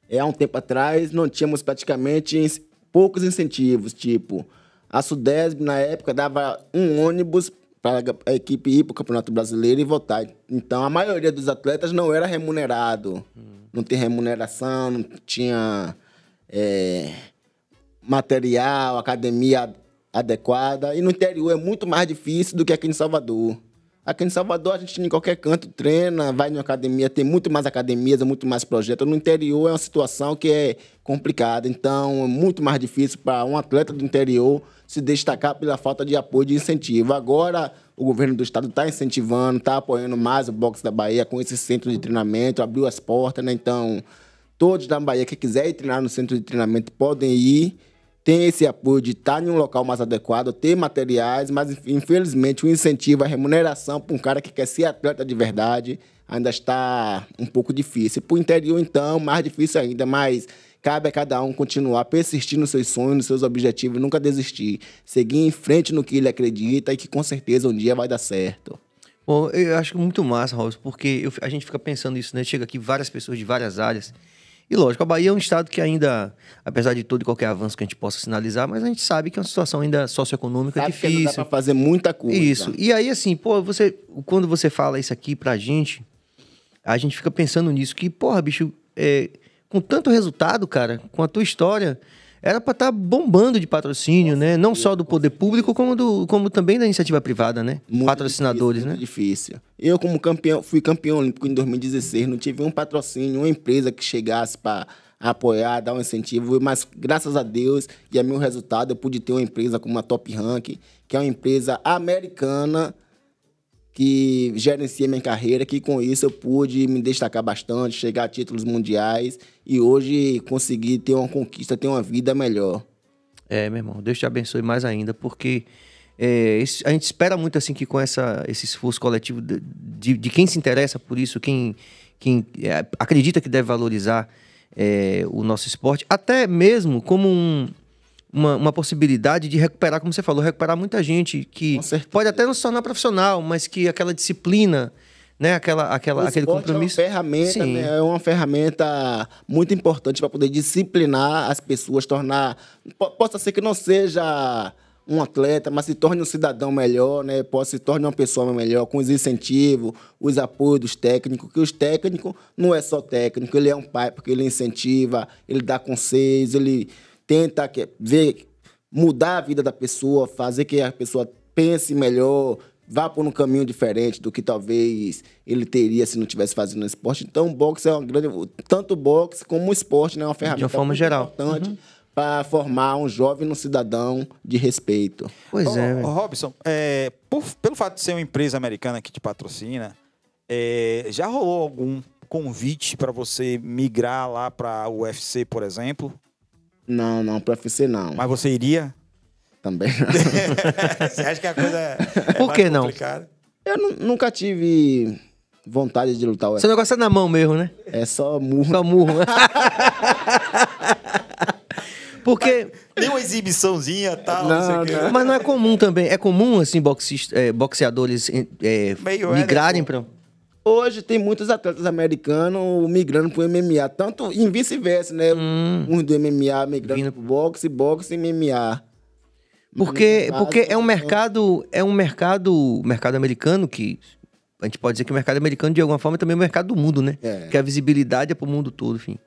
é, há um tempo atrás, não tínhamos praticamente poucos incentivos, tipo... A Sudesb, na época, dava um ônibus para a equipe ir para o Campeonato Brasileiro e votar. Então, a maioria dos atletas não era remunerado. Hum. Não tinha remuneração, não tinha é, material, academia adequada. E no interior é muito mais difícil do que aqui em Salvador. Aqui em Salvador, a gente em qualquer canto treina, vai em academia, tem muito mais academias, é muito mais projetos. No interior é uma situação que é complicada, então é muito mais difícil para um atleta do interior se destacar pela falta de apoio de incentivo. Agora, o governo do estado está incentivando, está apoiando mais o boxe da Bahia com esse centro de treinamento, abriu as portas, né? Então, todos da Bahia que quiserem treinar no centro de treinamento podem ir tem esse apoio de estar tá em um local mais adequado, ter materiais, mas infelizmente o incentivo, a remuneração para um cara que quer ser atleta de verdade ainda está um pouco difícil. Para o interior, então, mais difícil ainda, mas cabe a cada um continuar persistindo nos seus sonhos, nos seus objetivos, nunca desistir, seguir em frente no que ele acredita e que com certeza um dia vai dar certo. Bom, eu acho muito massa, Robson, porque eu, a gente fica pensando isso, né? Chega aqui várias pessoas de várias áreas e lógico, a Bahia é um estado que ainda, apesar de todo e qualquer avanço que a gente possa sinalizar, mas a gente sabe que é uma situação ainda socioeconômica sabe difícil. Que dá pra fazer muita coisa. Isso. E aí, assim, pô, você, quando você fala isso aqui pra gente, a gente fica pensando nisso, que, porra, bicho, é, com tanto resultado, cara, com a tua história, era para estar tá bombando de patrocínio, né? Não só do poder público, como, do, como também da iniciativa privada, né? Muito Patrocinadores, difícil, né? Difícil. Eu, como campeão, fui campeão olímpico em 2016, não tive um patrocínio, uma empresa que chegasse para apoiar, dar um incentivo, mas graças a Deus e a meu resultado, eu pude ter uma empresa como a Top Rank, que é uma empresa americana que gerencia minha carreira, que com isso eu pude me destacar bastante, chegar a títulos mundiais e hoje conseguir ter uma conquista, ter uma vida melhor. É, meu irmão, Deus te abençoe mais ainda, porque é, a gente espera muito assim que com essa, esse esforço coletivo de, de, de quem se interessa por isso, quem, quem é, acredita que deve valorizar é, o nosso esporte, até mesmo como um, uma, uma, possibilidade de recuperar, como você falou, recuperar muita gente que pode até não se tornar profissional, mas que aquela disciplina, né, aquela, aquela, aquele compromisso. É uma ferramenta, né? é uma ferramenta muito importante para poder disciplinar as pessoas, tornar. Possa ser que não seja um atleta, mas se torne um cidadão melhor, né? Possa se torne uma pessoa melhor, com os incentivos, os apoios dos técnicos, que os técnicos não é só técnico, ele é um pai, porque ele incentiva, ele dá conselhos, ele tenta ver, mudar a vida da pessoa, fazer que a pessoa pense melhor, vá por um caminho diferente do que talvez ele teria se não tivesse fazendo esporte. Então, o boxe é uma grande. Tanto o boxe como o esporte né, é uma ferramenta de uma forma geral. importante. Uhum. Para formar um jovem um cidadão de respeito. Pois é. Robson, é, por, pelo fato de ser uma empresa americana que te patrocina, é, já rolou algum convite para você migrar lá para o UFC, por exemplo? Não, não, pro UFC não. Mas você iria? Também não. você acha que a coisa é Por que não? complicada? Eu nunca tive vontade de lutar. Ué. Seu negócio é na mão mesmo, né? É só murro. Só murro. Né? Porque. Tem uma exibiçãozinha tal, não, não não. Mas não é comum também. É comum, assim, é, boxeadores é, é, migrarem é, pra. Hoje tem muitos atletas americanos migrando pro MMA, tanto em vice-versa, né? Hum. Uns do MMA migrando Vindo. pro boxe, boxe e MMA. Porque, porque é um mercado, é um mercado, mercado americano que a gente pode dizer que o é mercado americano de alguma forma é também é o mercado do mundo, né? É. Que a visibilidade é pro mundo todo, enfim.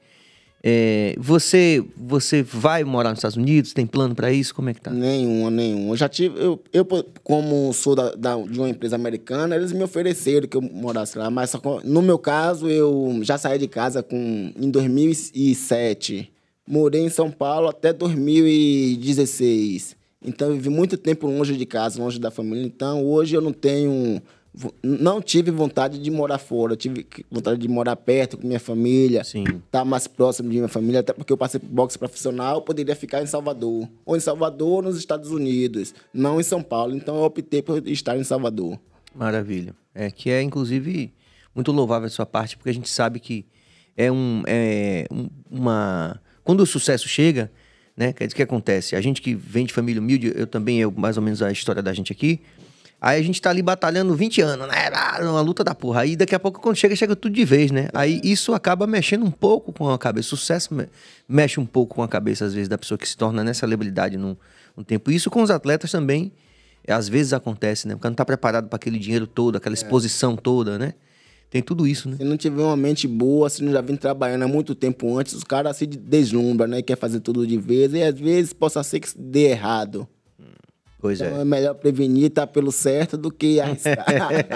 É, você você vai morar nos Estados Unidos? Tem plano para isso? Como é que tá? Nenhuma, nenhuma. Eu já tive. Eu, eu como sou da, da, de uma empresa americana, eles me ofereceram que eu morasse lá, mas só, no meu caso, eu já saí de casa com, em 2007. Morei em São Paulo até 2016. Então, eu vivi muito tempo longe de casa, longe da família. Então, hoje eu não tenho não tive vontade de morar fora, tive vontade de morar perto com minha família, estar tá mais próximo de minha família, até porque eu passei por boxe profissional, eu poderia ficar em Salvador, ou em Salvador, ou nos Estados Unidos, não em São Paulo, então eu optei por estar em Salvador. Maravilha. É que é inclusive muito louvável a sua parte, porque a gente sabe que é um é uma quando o sucesso chega, né? O que acontece? A gente que vem de família humilde, eu também, é mais ou menos a história da gente aqui, Aí a gente tá ali batalhando 20 anos, né? Uma luta da porra. Aí daqui a pouco, quando chega, chega tudo de vez, né? Aí é. isso acaba mexendo um pouco com a cabeça. Sucesso mexe um pouco com a cabeça, às vezes, da pessoa que se torna nessa né, celebridade num, num tempo. Isso com os atletas também, é, às vezes acontece, né? Porque não tá preparado para aquele dinheiro todo, aquela é. exposição toda, né? Tem tudo isso, né? Se não tiver uma mente boa, se não já vem trabalhando há muito tempo antes, os caras se deslumbram, né? Quer fazer tudo de vez e às vezes possa ser que dê errado. Pois então é. é melhor prevenir, tá pelo certo, do que arriscar.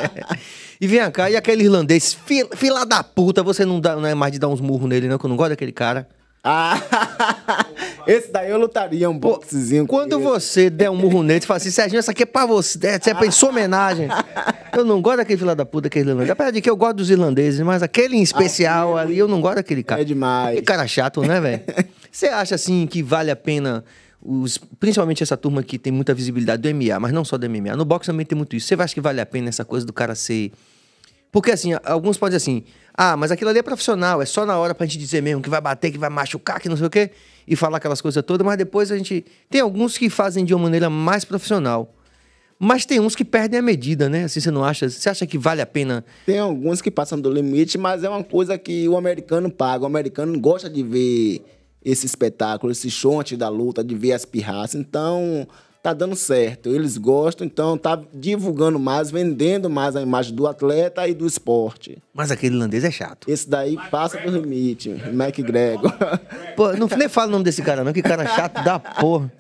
e vem cá, e aquele irlandês, fila, fila, da puta, você não, dá, não é mais de dar uns murros nele, não, que eu não gosto daquele cara. Ah, esse daí eu lutaria um boxezinho. Quando ele. você der um murro nele, você fala assim, Serginho, essa aqui é pra você, é, é pra sua homenagem. Eu não gosto daquele filho da puta, aquele irlandês. Apesar de que eu gosto dos irlandeses, mas aquele em especial ah, ali, eu não gosto daquele cara. É demais. Que cara chato, né, velho? Você acha, assim, que vale a pena os, principalmente essa turma que tem muita visibilidade do MMA, mas não só do MMA. No boxe também tem muito isso. Você acha que vale a pena essa coisa do cara ser. Porque assim, alguns podem dizer assim: ah, mas aquilo ali é profissional, é só na hora pra gente dizer mesmo que vai bater, que vai machucar, que não sei o quê, e falar aquelas coisas todas, mas depois a gente. Tem alguns que fazem de uma maneira mais profissional. Mas tem uns que perdem a medida, né? Assim, você não acha? Você acha que vale a pena? Tem alguns que passam do limite, mas é uma coisa que o americano paga. O americano gosta de ver esse espetáculo, esse antes da luta, de ver as pirraças. Então, tá dando certo. Eles gostam, então tá divulgando mais, vendendo mais a imagem do atleta e do esporte. Mas aquele irlandês é chato. Esse daí Mike passa Gregor. do limite, Mac Gregor. Pô, não nem fala o nome desse cara não, que cara chato da porra.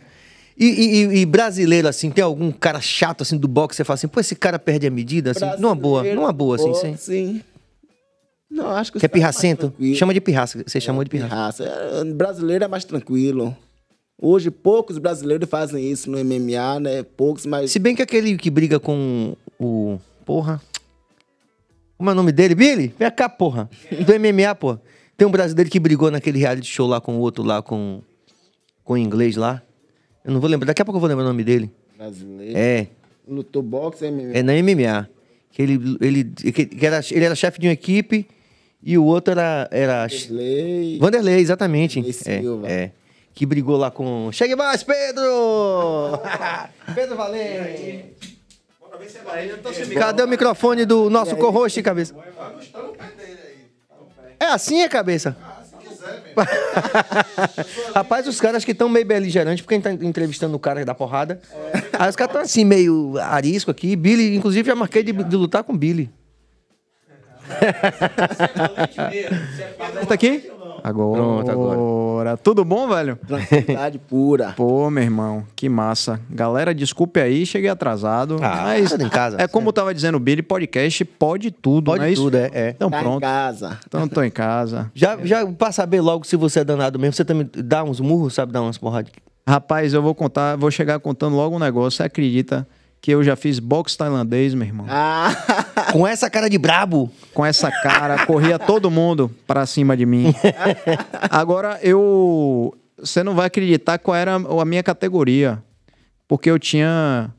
E, e, e, brasileiro, assim, tem algum cara chato, assim, do boxe, que você fala assim, pô, esse cara perde a medida, assim, numa boa, numa boa, assim, Sim, não, acho que... Que é pirracento? Chama de pirraça. Você é, chamou de pirraça. pirraça. É, brasileiro é mais tranquilo. Hoje, poucos brasileiros fazem isso no MMA, né? Poucos, mas... Se bem que aquele que briga com o... Porra... Como é o nome dele? Billy? Vem cá, porra. Do MMA, porra. Tem um brasileiro que brigou naquele reality show lá com o outro lá, com... Com o inglês lá. Eu não vou lembrar. Daqui a pouco eu vou lembrar o nome dele. Brasileiro? É. Lutou boxe, MMA? É na MMA. Que ele, ele, que era, ele era chefe de uma equipe e o outro era. era Vanderlei. Vanderlei, exatamente. Vanderlei é, Silva. É, Que brigou lá com. Chegue mais, Pedro! Pedro Valente! É Cadê o microfone do nosso co-host, cabeça? Tá é assim, é cabeça? Ah, Rapaz, os caras que estão meio beligerantes, porque a gente tá entrevistando o cara da porrada. É. Aí os caras estão assim, meio arisco aqui. Billy, inclusive, já marquei de, de lutar com Billy tá aqui? Agora. Pronto, agora. Tudo bom, velho? Tranquilidade pura. Pô, meu irmão, que massa. Galera, desculpe aí, cheguei atrasado. Ah, mas em casa. É como eu tava dizendo o Billy, podcast pode tudo, pode é tudo, é, é. Então tá pronto. em casa. Então tô em casa. Já, já pra saber logo se você é danado mesmo, você também dá uns murros, sabe? Dá umas porradas. Rapaz, eu vou contar, vou chegar contando logo um negócio, você acredita? que eu já fiz boxe tailandês, meu irmão. Ah. Com essa cara de brabo? Com essa cara, corria todo mundo para cima de mim. Agora, eu. Você não vai acreditar qual era a minha categoria. Porque eu tinha,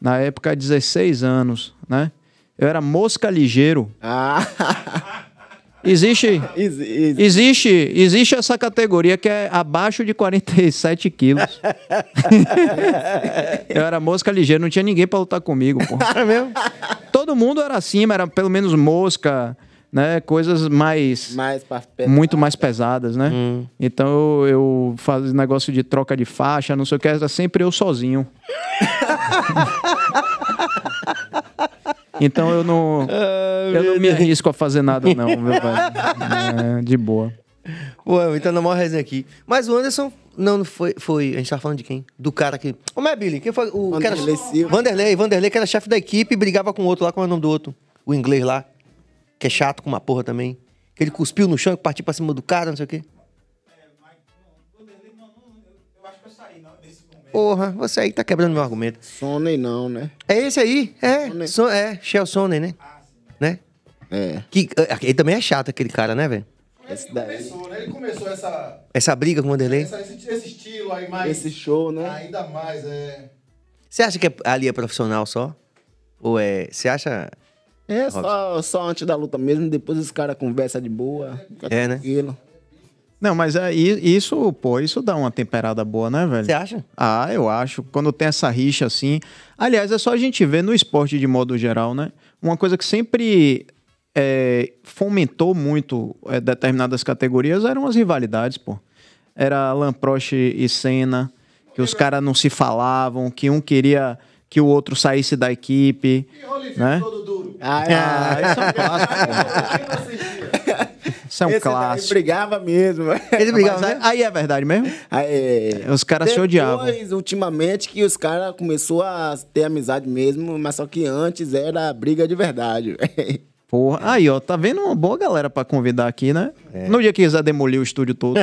na época, 16 anos, né? Eu era mosca ligeiro. Ah. Existe, existe, existe essa categoria que é abaixo de 47 quilos. eu era mosca ligeira, não tinha ninguém para lutar comigo, ah, é mesmo? Todo mundo era acima, era pelo menos mosca, né? Coisas mais, mais pesada. muito mais pesadas, né? Hum. Então eu, eu fazia negócio de troca de faixa, não sei o que, era sempre eu sozinho. Então eu não, ah, eu não me arrisco a fazer nada, não, meu pai. É, de boa. Ué, então não maior resenha aqui. Mas o Anderson não, não foi, foi. A gente tava falando de quem? Do cara que. Como é, Billy? Quem foi? O Vanderlei Silva. Vanderlei, Vanderlei, que era chefe da equipe e brigava com o outro lá, como é o nome do outro? O inglês lá. Que é chato com uma porra também. Que ele cuspiu no chão e partiu pra cima do cara, não sei o quê. Porra, você aí tá quebrando meu argumento. Sony não, né? É esse aí, é. So, é, Shell Sony, né? Ah, né? É. Que, é, ele também é chato, aquele cara, né, velho? Ele começou, né? Ele começou essa... Essa briga com o Wanderlei? esse, esse, estilo aí mais... Esse show, né? Ainda mais, é... Você acha que é ali é profissional só? Ou é... Você acha... É, só, só antes da luta mesmo, depois os caras conversam de boa. É, né? Tranquilo. Não, mas é, isso, pô, isso dá uma temperada boa, né, velho? Você acha? Ah, eu acho. Quando tem essa rixa assim. Aliás, é só a gente ver no esporte de modo geral, né? Uma coisa que sempre é, fomentou muito é, determinadas categorias eram as rivalidades, pô. Era Lamproche Prost e Senna, que os caras não se falavam, que um queria que o outro saísse da equipe. E né? todo duro. Ah, ah isso é um clássico. Isso é um Esse clássico. Ele brigava mesmo. Ele brigava. Mas, né? aí é verdade mesmo? Aí, ah, é. os caras se odiavam. ultimamente, que os caras começou a ter amizade mesmo, mas só que antes era briga de verdade. Porra. Aí, ó, tá vendo uma boa galera pra convidar aqui, né? É. No dia que quiser demolir o estúdio todo.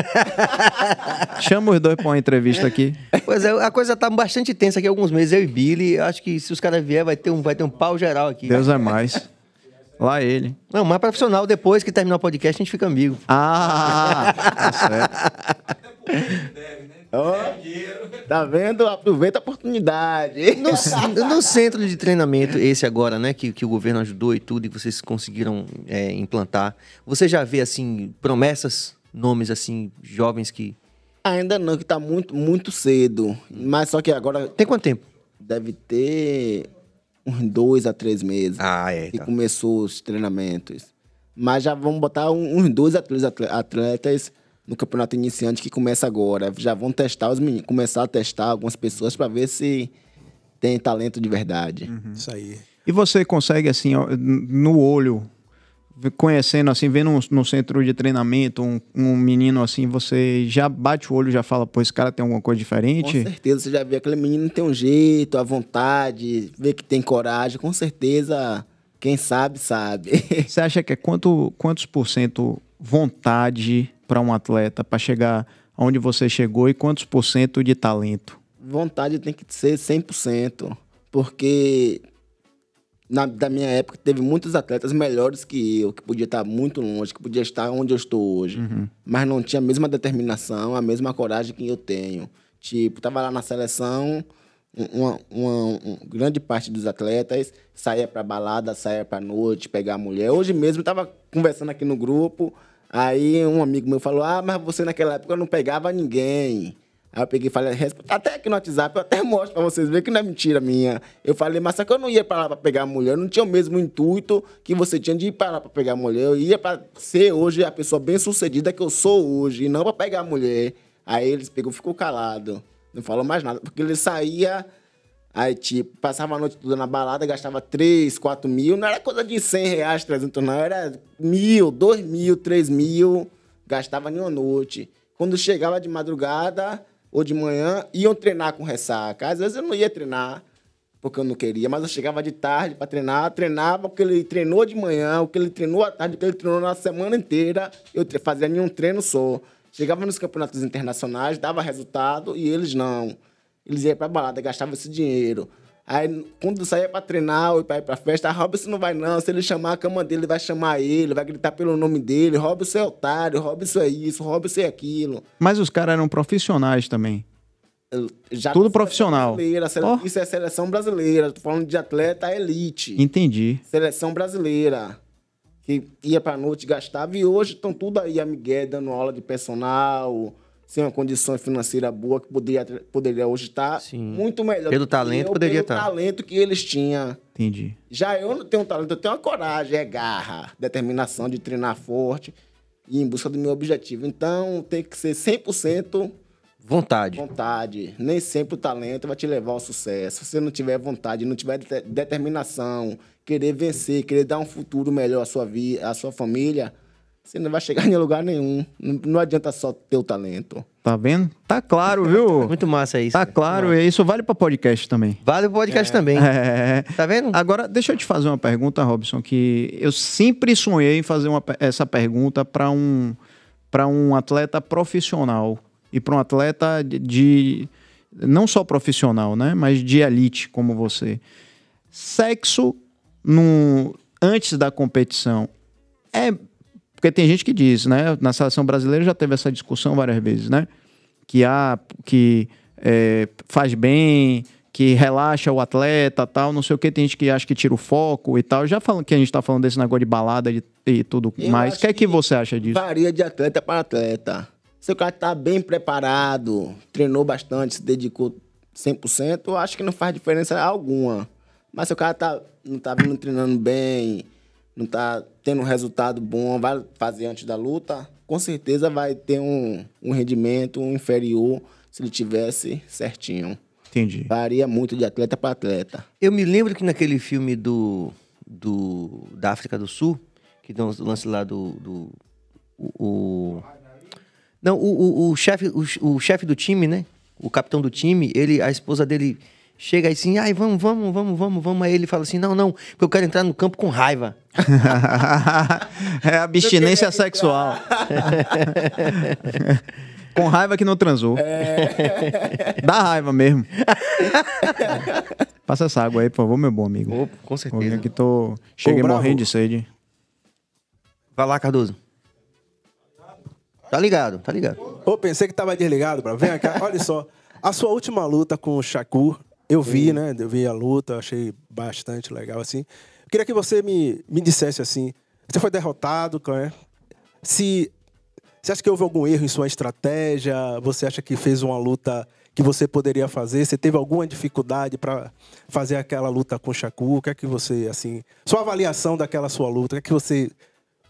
Chama os dois pra uma entrevista aqui. Pois é, a coisa tá bastante tensa aqui há alguns meses. Eu e Billy, acho que se os caras vier vai ter um, vai ter um pau geral aqui. Deus é mais. Lá ele. Não, mas é profissional, depois que terminar o podcast, a gente fica amigo. Ah, tá certo. Oh, tá vendo? Aproveita a oportunidade. No, no, centro de treinamento, esse agora, né, que, que o governo ajudou e tudo, e vocês conseguiram é, implantar, você já vê, assim, promessas, nomes, assim, jovens que... Ainda não, que tá muito, muito cedo. Mas só que agora... Tem quanto tempo? Deve ter uns dois a três meses. Ah, é. Que tá. começou os treinamentos. Mas já vamos botar um, uns dois a três atletas no campeonato iniciante que começa agora. Já vão testar os meninos, começar a testar algumas pessoas para ver se tem talento de verdade. Uhum. Isso aí. E você consegue, assim, no olho, conhecendo, assim, vendo um, no centro de treinamento um, um, menino assim, você já bate o olho já fala, pô, esse cara tem alguma coisa diferente? Com certeza, você já vê aquele menino tem um jeito, a vontade, vê que tem coragem, com certeza, quem sabe, sabe. você acha que é quanto, quantos por cento vontade para um atleta para chegar onde você chegou e quantos por cento de talento? Vontade tem que ser 100%, porque na, da minha época, teve muitos atletas melhores que eu, que podia estar muito longe, que podia estar onde eu estou hoje. Uhum. Mas não tinha a mesma determinação, a mesma coragem que eu tenho. Tipo, tava lá na seleção, uma, uma, uma grande parte dos atletas saía para balada, saía para noite, pegar a mulher. Hoje mesmo, tava conversando aqui no grupo, aí um amigo meu falou, ah, mas você naquela época não pegava ninguém. Aí eu peguei e falei, até aqui no WhatsApp, eu até mostro pra vocês verem que não é mentira minha. Eu falei, mas só que eu não ia pra lá pra pegar mulher, eu não tinha o mesmo intuito que você tinha de ir pra lá pra pegar mulher. Eu ia pra ser hoje a pessoa bem sucedida que eu sou hoje, e não pra pegar mulher. Aí eles pegou, ficou calado, não falou mais nada, porque ele saía, aí tipo, passava a noite toda na balada, gastava 3, 4 mil, não era coisa de 100 reais, 300 não, era mil, 2 mil, 3 mil, gastava em uma noite. Quando chegava de madrugada, ou de manhã iam treinar com ressaca. Às vezes eu não ia treinar porque eu não queria, mas eu chegava de tarde para treinar, treinava o que ele treinou de manhã, o que ele treinou à tarde, o que ele treinou na semana inteira, eu fazia nenhum treino só. Chegava nos campeonatos internacionais, dava resultado e eles não. Eles iam para balada, gastavam esse dinheiro. Aí, quando saía pra treinar ou pra ir pra festa, Robson não vai não. Se ele chamar a cama dele, vai chamar ele, vai gritar pelo nome dele. Robson é otário, Robson é isso, Robson é aquilo. Mas os caras eram profissionais também. Já Tudo profissional. Sele... Oh. Isso é seleção brasileira. Tô falando de atleta elite. Entendi. Seleção brasileira. Que ia pra noite, gastava. E hoje estão tudo aí, amigué, dando aula de personal, sem uma condição financeira boa, que poderia, poderia hoje estar tá Sim. muito melhor. Pelo talento, eu, poderia pelo estar. Tá. Pelo talento que eles tinham. Entendi. Já eu não tenho talento, eu tenho uma coragem, é garra, determinação de treinar forte e em busca do meu objetivo. Então, tem que ser 100% vontade. Vontade. Nem sempre o talento vai te levar ao sucesso. Se você não tiver vontade, não tiver determinação, querer vencer, querer dar um futuro melhor à sua vida, à sua família, você não vai chegar em lugar nenhum. Não, adianta só ter o talento. Tá vendo? Tá claro, viu? Muito massa isso. Tá claro, e isso vale para podcast também. Vale para podcast é. também. É. Tá vendo? Agora, deixa eu te fazer uma pergunta, Robson, que eu sempre sonhei em fazer uma, essa pergunta para um para um atleta profissional e para um atleta de, de não só profissional, né, mas de elite como você. Sexo no antes da competição é porque tem gente que diz, né? Na seleção brasileira já teve essa discussão várias vezes, né? Que há, ah, que é, faz bem, que relaxa o atleta, tal, não sei o que. Tem gente que acha que tira o foco e tal. Já falando que a gente está falando desse negócio de balada de, e tudo Eu mais. O que é que você acha disso? Varia de atleta para atleta. Se o cara está bem preparado, treinou bastante, se dedicou 100%, eu acho que não faz diferença alguma. Mas se o cara tá, não tá vindo treinando bem, não tá tendo um resultado bom, vai fazer antes da luta, com certeza vai ter um, um rendimento inferior se ele tivesse certinho. Entendi. Varia muito de atleta para atleta. Eu me lembro que naquele filme do, do da África do Sul, que tem o lance lá do. do o, o, não, o, o, o chefe o, o chef do time, né? O capitão do time, ele, a esposa dele chega aí assim, ai, vamos, vamos, vamos, vamos, vamos. Aí ele fala assim, não, não, porque eu quero entrar no campo com raiva. é abstinência sexual. com raiva que não transou. É... Dá raiva mesmo. Passa essa água aí, por favor, meu bom amigo. com certeza. que tô... Cheguei morrendo de sede. Vai lá, Cardoso. Tá ligado, tá ligado. Ô, pensei que tava desligado, bravo. Vem cá, olha só. A sua última luta com o Shakur eu vi, e... Uhum. né? Eu vi a luta, achei bastante legal, assim. Eu queria que você me, me dissesse, assim, você foi derrotado, é? se você acha que houve algum erro em sua estratégia? Você acha que fez uma luta que você poderia fazer? Você teve alguma dificuldade para fazer aquela luta com o Shaku? O que é que você, assim, sua avaliação daquela sua luta, o que é que você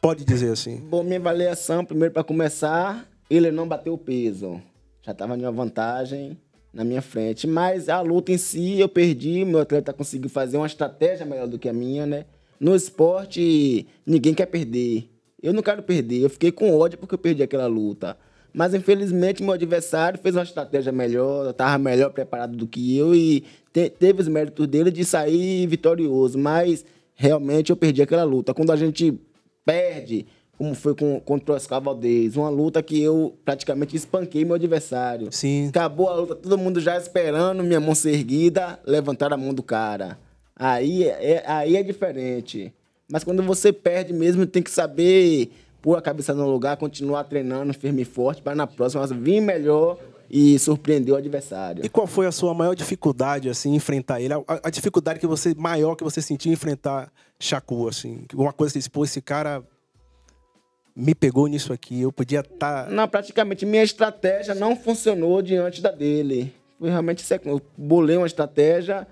pode dizer assim? Bom, minha avaliação, primeiro para começar, ele não bateu o peso. Já estava em uma vantagem na minha frente. Mas a luta em si eu perdi, meu atleta conseguiu fazer uma estratégia melhor do que a minha, né? No esporte, ninguém quer perder. Eu não quero perder, eu fiquei com ódio porque eu perdi aquela luta. Mas infelizmente meu adversário fez uma estratégia melhor, estava melhor preparado do que eu e te teve os méritos dele de sair vitorioso. Mas realmente eu perdi aquela luta. Quando a gente perde, como foi com, contra o Oscar Valdez. Uma luta que eu praticamente espanquei meu adversário. Sim. Acabou a luta, todo mundo já esperando, minha mão ser erguida, levantar a mão do cara. Aí é, é aí é diferente. Mas quando você perde mesmo, tem que saber pôr a cabeça no lugar, continuar treinando firme e forte, para na próxima vir melhor e surpreender o adversário. E qual foi a sua maior dificuldade, assim, enfrentar ele? A, a dificuldade que você, maior que você sentiu enfrentar Shakur, assim? Uma coisa que você disse, pô, esse cara me pegou nisso aqui, eu podia estar. Tá... Não, praticamente minha estratégia não funcionou diante da dele. Foi realmente eu bolei uma estratégia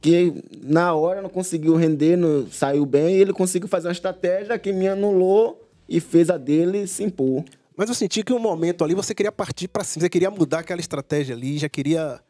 que na hora não conseguiu render, não, saiu bem, e ele conseguiu fazer uma estratégia que me anulou e fez a dele se impor. Mas eu senti que um momento ali você queria partir para cima, você queria mudar aquela estratégia ali, já queria.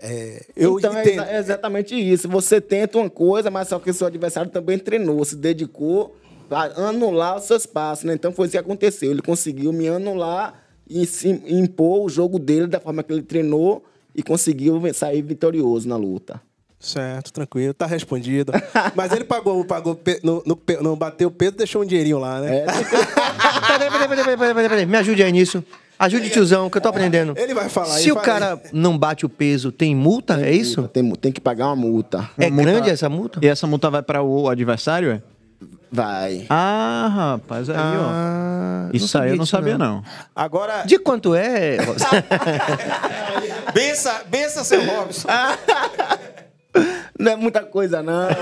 É, eu então é entendo. é exatamente isso. Você tenta uma coisa, mas só que seu adversário também treinou, se dedicou anular os seus passos, né? Então foi isso que aconteceu. Ele conseguiu me anular e se, impor o jogo dele da forma que ele treinou e conseguiu sair vitorioso na luta. Certo, tranquilo, tá respondido. Mas ele pagou, pagou no, no, no bateu o peso deixou um dinheirinho lá, né? É. peraí, peraí, peraí, peraí, peraí, peraí, me ajude aí nisso. Ajude o tiozão, que eu tô é, aprendendo. Ele vai falar. Se o fala... cara não bate o peso, tem multa? É tem é isso? Multa, tem, tem, que pagar uma multa. Uma é multa... grande essa multa? E essa multa vai para o adversário, é? Vai. Ah, rapaz, aí, ah, ó. Isso aí eu não sabia, não. não. Agora. De quanto é? bença, bença, seu Robson. não é muita coisa, não.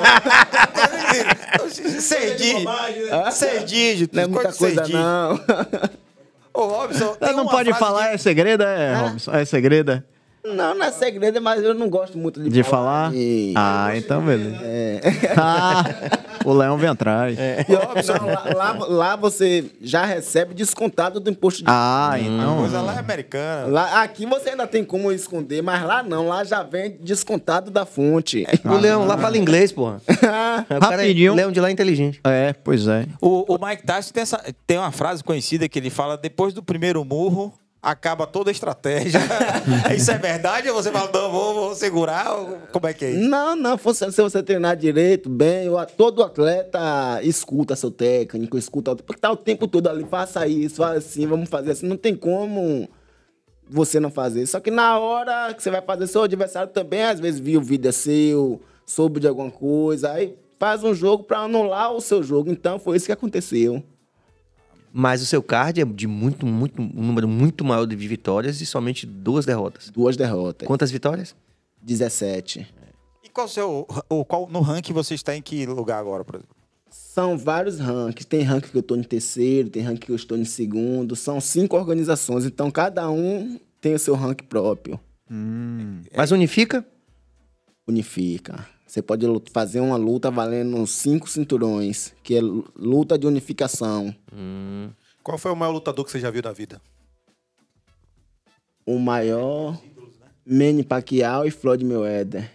Né? seis dígitos. Não é muita coisa, não. Ô, Robson. Não pode falar, é segredo, é, ah? Robson? É segredo. É? Não, não é segredo, mas eu não gosto muito de, de falar. falar? Ah, então beleza. É. Ah, o leão vem atrás. É. E, óbvio, não, lá, lá, lá, você já recebe descontado do imposto de Ah, então. A coisa lá é americana. Lá, aqui você ainda tem como esconder, mas lá não. Lá já vem descontado da fonte. Ah, o leão lá fala inglês, porra. o é Rapidinho. É, leão de lá é inteligente. É, pois é. O, o Mike Tyson tem, essa, tem uma frase conhecida que ele fala: depois do primeiro murro, acaba toda a estratégia. isso é verdade? Ou você fala, não, vou, vou segurar? Como é que é isso? Não, não. Se você treinar direito, bem, eu, todo atleta escuta seu técnico, escuta. Porque tá o tempo todo ali, faça isso, faça assim, vamos fazer assim. Não tem como você não fazer Só que na hora que você vai fazer, seu adversário também às vezes viu o vídeo é seu, soube de alguma coisa, aí faz um jogo para anular o seu jogo. Então foi isso que aconteceu. Mas o seu card é de muito, muito, um número muito maior de vitórias e somente duas derrotas. Duas derrotas. Quantas vitórias? 17. E qual o seu. O, qual, no ranking você está em que lugar agora, por exemplo? São vários rankings. Tem ranking que eu estou em terceiro, tem ranking que eu estou em segundo. São cinco organizações, então cada um tem o seu ranking próprio. Hum. Mas unifica? Unifica. Você pode fazer uma luta valendo cinco cinturões, que é luta de unificação. Hum. Qual foi o maior lutador que você já viu da vida? O maior. Manny Pacquiao e Floyd Mayweather.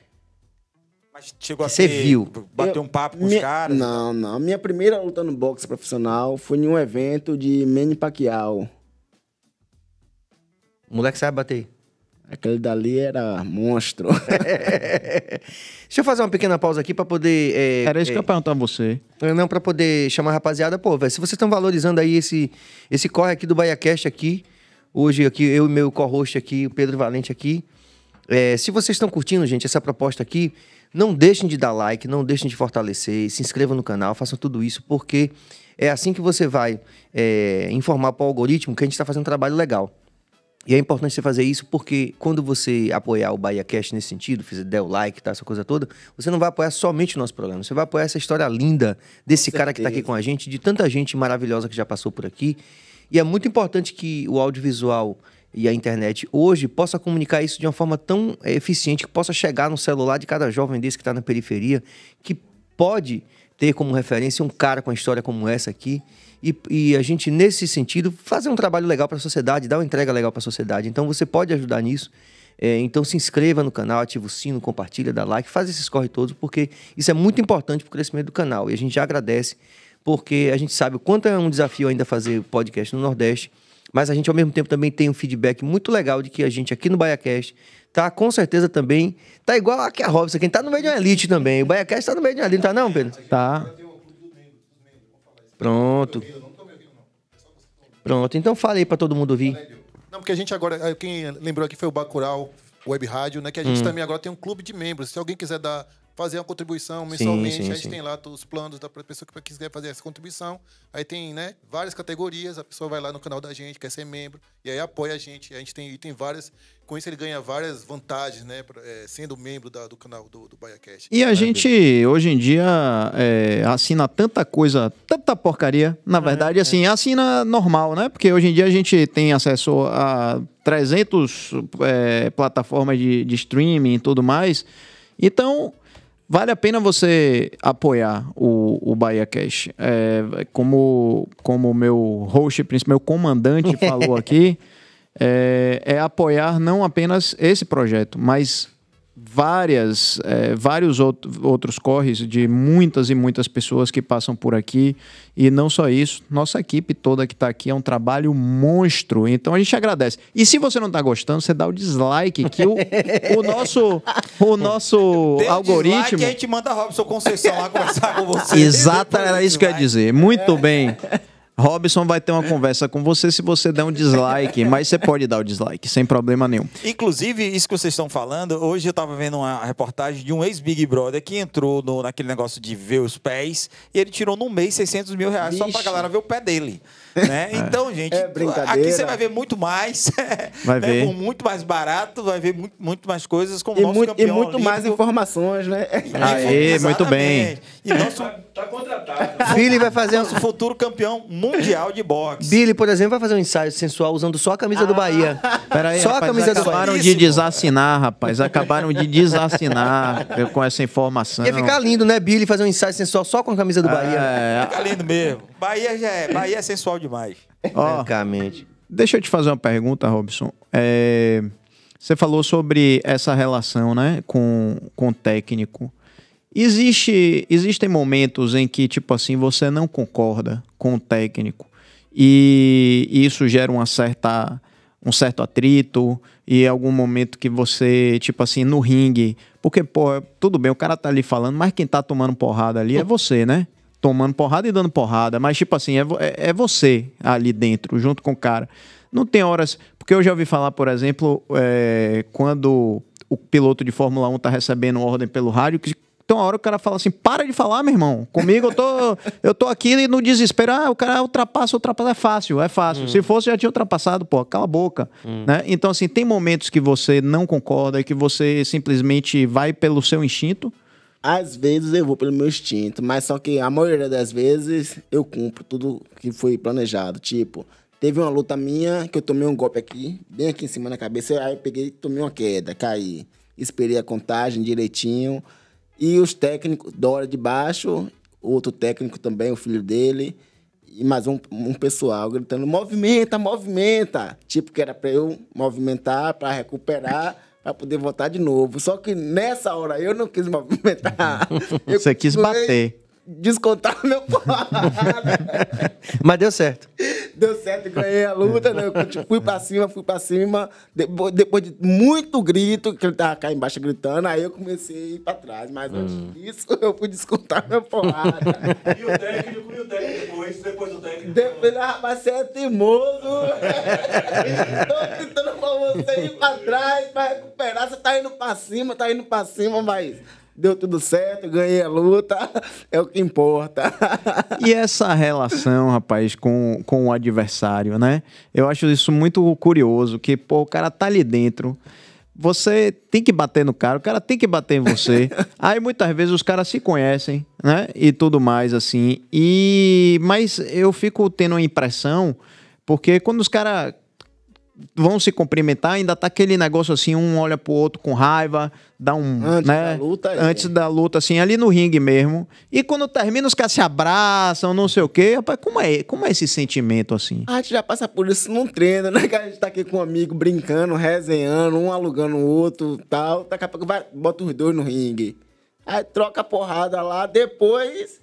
Mas chegou a Você ter, viu? Bateu eu, um papo com minha, os caras? Não, não. Minha primeira luta no boxe profissional foi em um evento de Manny Pacquiao. O moleque sabe bater. Aquele dali era monstro. Deixa eu fazer uma pequena pausa aqui para poder. É, era isso é, que eu ia perguntar a você. É, não, para poder chamar a rapaziada. Pô, velho, se vocês estão valorizando aí esse, esse corre aqui do BaiaCast aqui, hoje aqui, eu e meu co-host aqui, o Pedro Valente aqui. É, se vocês estão curtindo, gente, essa proposta aqui, não deixem de dar like, não deixem de fortalecer, se inscrevam no canal, façam tudo isso, porque é assim que você vai é, informar para o algoritmo que a gente está fazendo um trabalho legal. E é importante você fazer isso porque quando você apoiar o BahiaCast nesse sentido, fizer, der o like, tá, essa coisa toda, você não vai apoiar somente o nosso programa, você vai apoiar essa história linda desse com cara certeza. que está aqui com a gente, de tanta gente maravilhosa que já passou por aqui. E é muito importante que o audiovisual e a internet hoje possa comunicar isso de uma forma tão eh, eficiente que possa chegar no celular de cada jovem desse que está na periferia, que pode ter como referência um cara com uma história como essa aqui e, e a gente, nesse sentido, fazer um trabalho legal para a sociedade, dar uma entrega legal para a sociedade. Então você pode ajudar nisso. É, então se inscreva no canal, ativa o sino, compartilha, dá like, faz esses corre todos, porque isso é muito importante para o crescimento do canal. E a gente já agradece, porque a gente sabe o quanto é um desafio ainda fazer podcast no Nordeste, mas a gente ao mesmo tempo também tem um feedback muito legal de que a gente aqui no BaiaCast tá com certeza também, tá igual aqui a Robson, quem tá no meio de uma elite também. O BaiaCast tá no meio de uma elite, tá não, Pedro? Tá. Pronto. Pronto, então falei para todo mundo ouvir. Não, porque a gente agora, eh, quem lembrou aqui foi o Bacural Web Rádio, né? Que a gente hum. também agora tem um clube de membros. Se alguém quiser dar fazer uma contribuição mensalmente. Sim, sim, a gente sim. tem lá os planos da pessoa que quiser fazer essa contribuição. Aí tem né, várias categorias, a pessoa vai lá no canal da gente, quer ser membro, e aí apoia a gente. A gente tem, e tem várias. Com isso ele ganha várias vantagens, né? Eh, sendo membro da, do canal do, do BaiaCast. E a gente, hoje em dia, é, assina tanta coisa, tanta porcaria, na é, verdade, é, assim, assina normal, né? Porque hoje em dia a gente tem acesso a 300 eh, plataformas de, de streaming e tudo mais. Então, Vale a pena você apoiar o, o Bahia Cash. É, como o meu host, meu comandante falou aqui, é, é apoiar não apenas esse projeto, mas várias, é, vários outros corres de muitas e muitas pessoas que passam por aqui. E não só isso, nossa equipe toda que está aqui é um trabalho monstro. Então a gente agradece. E se você não está gostando, você dá o dislike, que o, o nosso, o nosso Deu algoritmo. Dislike, a gente manda Robson Conceição lá conversar com você. Exato, era isso que eu ia dizer. Muito é. bem. Robson vai ter uma é. conversa com você se você der um dislike, mas você pode dar o dislike, sem problema nenhum. Inclusive, isso que vocês estão falando, hoje eu estava vendo uma reportagem de um ex-Big Brother que entrou no, naquele negócio de ver os pés e ele tirou num mês 600 mil reais só só a galera ver o pé dele. Né? Então, é. Então, gente, é aqui você vai ver muito mais. Vai né? ver. Com muito mais barato, vai ver muito, muito mais coisas com o e nosso muito, campeão E muito olímpico. mais informações, né? Aê, muito bem. E nosso... Tá contratado. Billy vai fazer um futuro campeão mundial de boxe. Billy, por exemplo, vai fazer um ensaio sensual usando só a camisa ah. do Bahia. só rapaz, a camisa do Bahia. Acabaram de desassinar, rapaz. Acabaram de desassinar com essa informação. Ia ficar lindo, né, Billy, fazer um ensaio sensual só com a camisa do é. Bahia. É, fica lindo mesmo. Bahia já é, Bahia é sensual demais. Francamente. Oh, deixa eu te fazer uma pergunta, Robson. É, você falou sobre essa relação, né, com com o técnico. Existe, existem momentos em que, tipo assim, você não concorda com o técnico e isso gera uma certa, um certo atrito e algum momento que você, tipo assim, no ringue. Porque, pô, tudo bem, o cara tá ali falando, mas quem tá tomando porrada ali é você, né? Tomando porrada e dando porrada. Mas, tipo assim, é, é, é você ali dentro, junto com o cara. Não tem horas. Porque eu já ouvi falar, por exemplo, é, quando o piloto de Fórmula 1 tá recebendo ordem pelo rádio, que tem então, uma hora que o cara fala assim: para de falar, meu irmão. Comigo eu tô, eu tô aqui no desespero. Ah, o cara ultrapassa, ultrapassa. É fácil, é fácil. Hum. Se fosse, já tinha ultrapassado, pô, cala a boca. Hum. Né? Então, assim, tem momentos que você não concorda e que você simplesmente vai pelo seu instinto. Às vezes eu vou pelo meu instinto, mas só que a maioria das vezes eu cumpro tudo que foi planejado. Tipo, teve uma luta minha que eu tomei um golpe aqui, bem aqui em cima na cabeça, aí eu peguei, tomei uma queda, caí. Esperei a contagem direitinho. E os técnicos, Dora de baixo, outro técnico também, o filho dele, e mais um, um pessoal gritando: movimenta, movimenta! Tipo que era para eu movimentar, para recuperar. para poder voltar de novo. Só que nessa hora eu não quis movimentar. eu, Você quis bater descontar meu porrada. Mas deu certo. Deu certo, ganhei a luta, né? Eu fui pra cima, fui pra cima. Depois, depois de muito grito, que ele tava cá embaixo gritando, aí eu comecei a ir pra trás. Mas antes hum. disso, eu fui descontar meu porrada. e o técnico, e o técnico depois, depois do técnico. Depois, rapaz, você é teimoso. Tô gritando pra você ir pra trás, pra recuperar. Você tá indo pra cima, tá indo pra cima, mas deu tudo certo, ganhei a luta, é o que importa. E essa relação, rapaz, com, com o adversário, né? Eu acho isso muito curioso, que, pô, o cara tá ali dentro você tem que bater no cara, o cara tem que bater em você. Aí muitas vezes os caras se conhecem, né? E tudo mais assim. E mas eu fico tendo a impressão porque quando os caras vão se cumprimentar, ainda tá aquele negócio assim, um olha pro outro com raiva, dá um, antes né? Da luta, é. antes é. da luta assim, ali no ringue mesmo. E quando termina os caras se abraçam, não sei o quê. Rapaz, como é, como é esse sentimento assim? A gente já passa por isso num treino, né? Que a gente tá aqui com um amigo brincando, resenhando, um alugando o outro, tal. Daqui a pouco vai, bota os dois no ringue. Aí troca a porrada lá, depois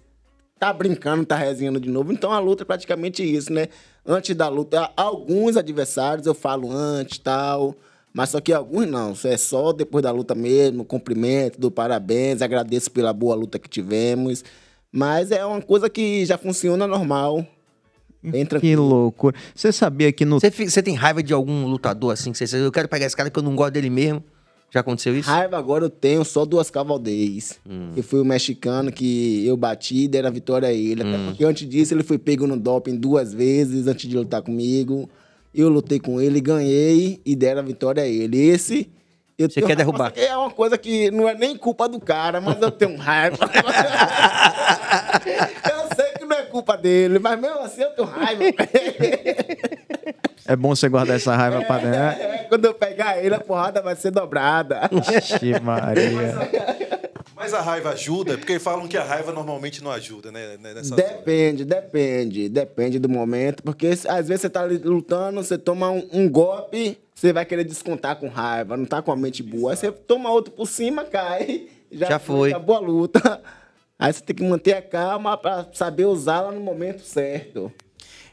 tá brincando, tá resenhando de novo. Então a luta é praticamente isso, né? antes da luta, alguns adversários eu falo antes tal. Mas só que alguns não. É só depois da luta mesmo, cumprimento, do parabéns, agradeço pela boa luta que tivemos. Mas é uma coisa que já funciona normal. Hum, Bem tranquilo. Que loucura. Você sabia que no. Você tem raiva de algum lutador assim? Que você, eu quero pegar esse cara que eu não gosto dele mesmo. Já aconteceu isso? Raiva agora eu tenho só duas cavaldeias. Hum. Eu fui o mexicano que eu bati e deram a vitória a ele. Hum. porque antes disso ele foi pego no doping duas vezes antes de lutar comigo. Eu lutei com ele, ganhei e deram a vitória a ele. Esse. Eu Você quer derrubar? é uma coisa que não é nem culpa do cara, mas eu tenho raiva. eu sei que não é culpa dele, mas mesmo assim eu tenho raiva. É bom você guardar essa raiva pra dentro. Né? É, quando eu pegar ele, a porrada vai ser dobrada. Ixi, Maria. Mas a raiva ajuda? Porque falam que a raiva normalmente não ajuda, né? né depende, depende. Depende do momento. Porque às vezes você tá lutando, você toma um, um golpe, você vai querer descontar com raiva, não tá com a mente boa. Exato. Aí você toma outro por cima, cai. Já, já foi. Acabou luta. Aí você tem que manter a calma para saber usá-la no momento certo.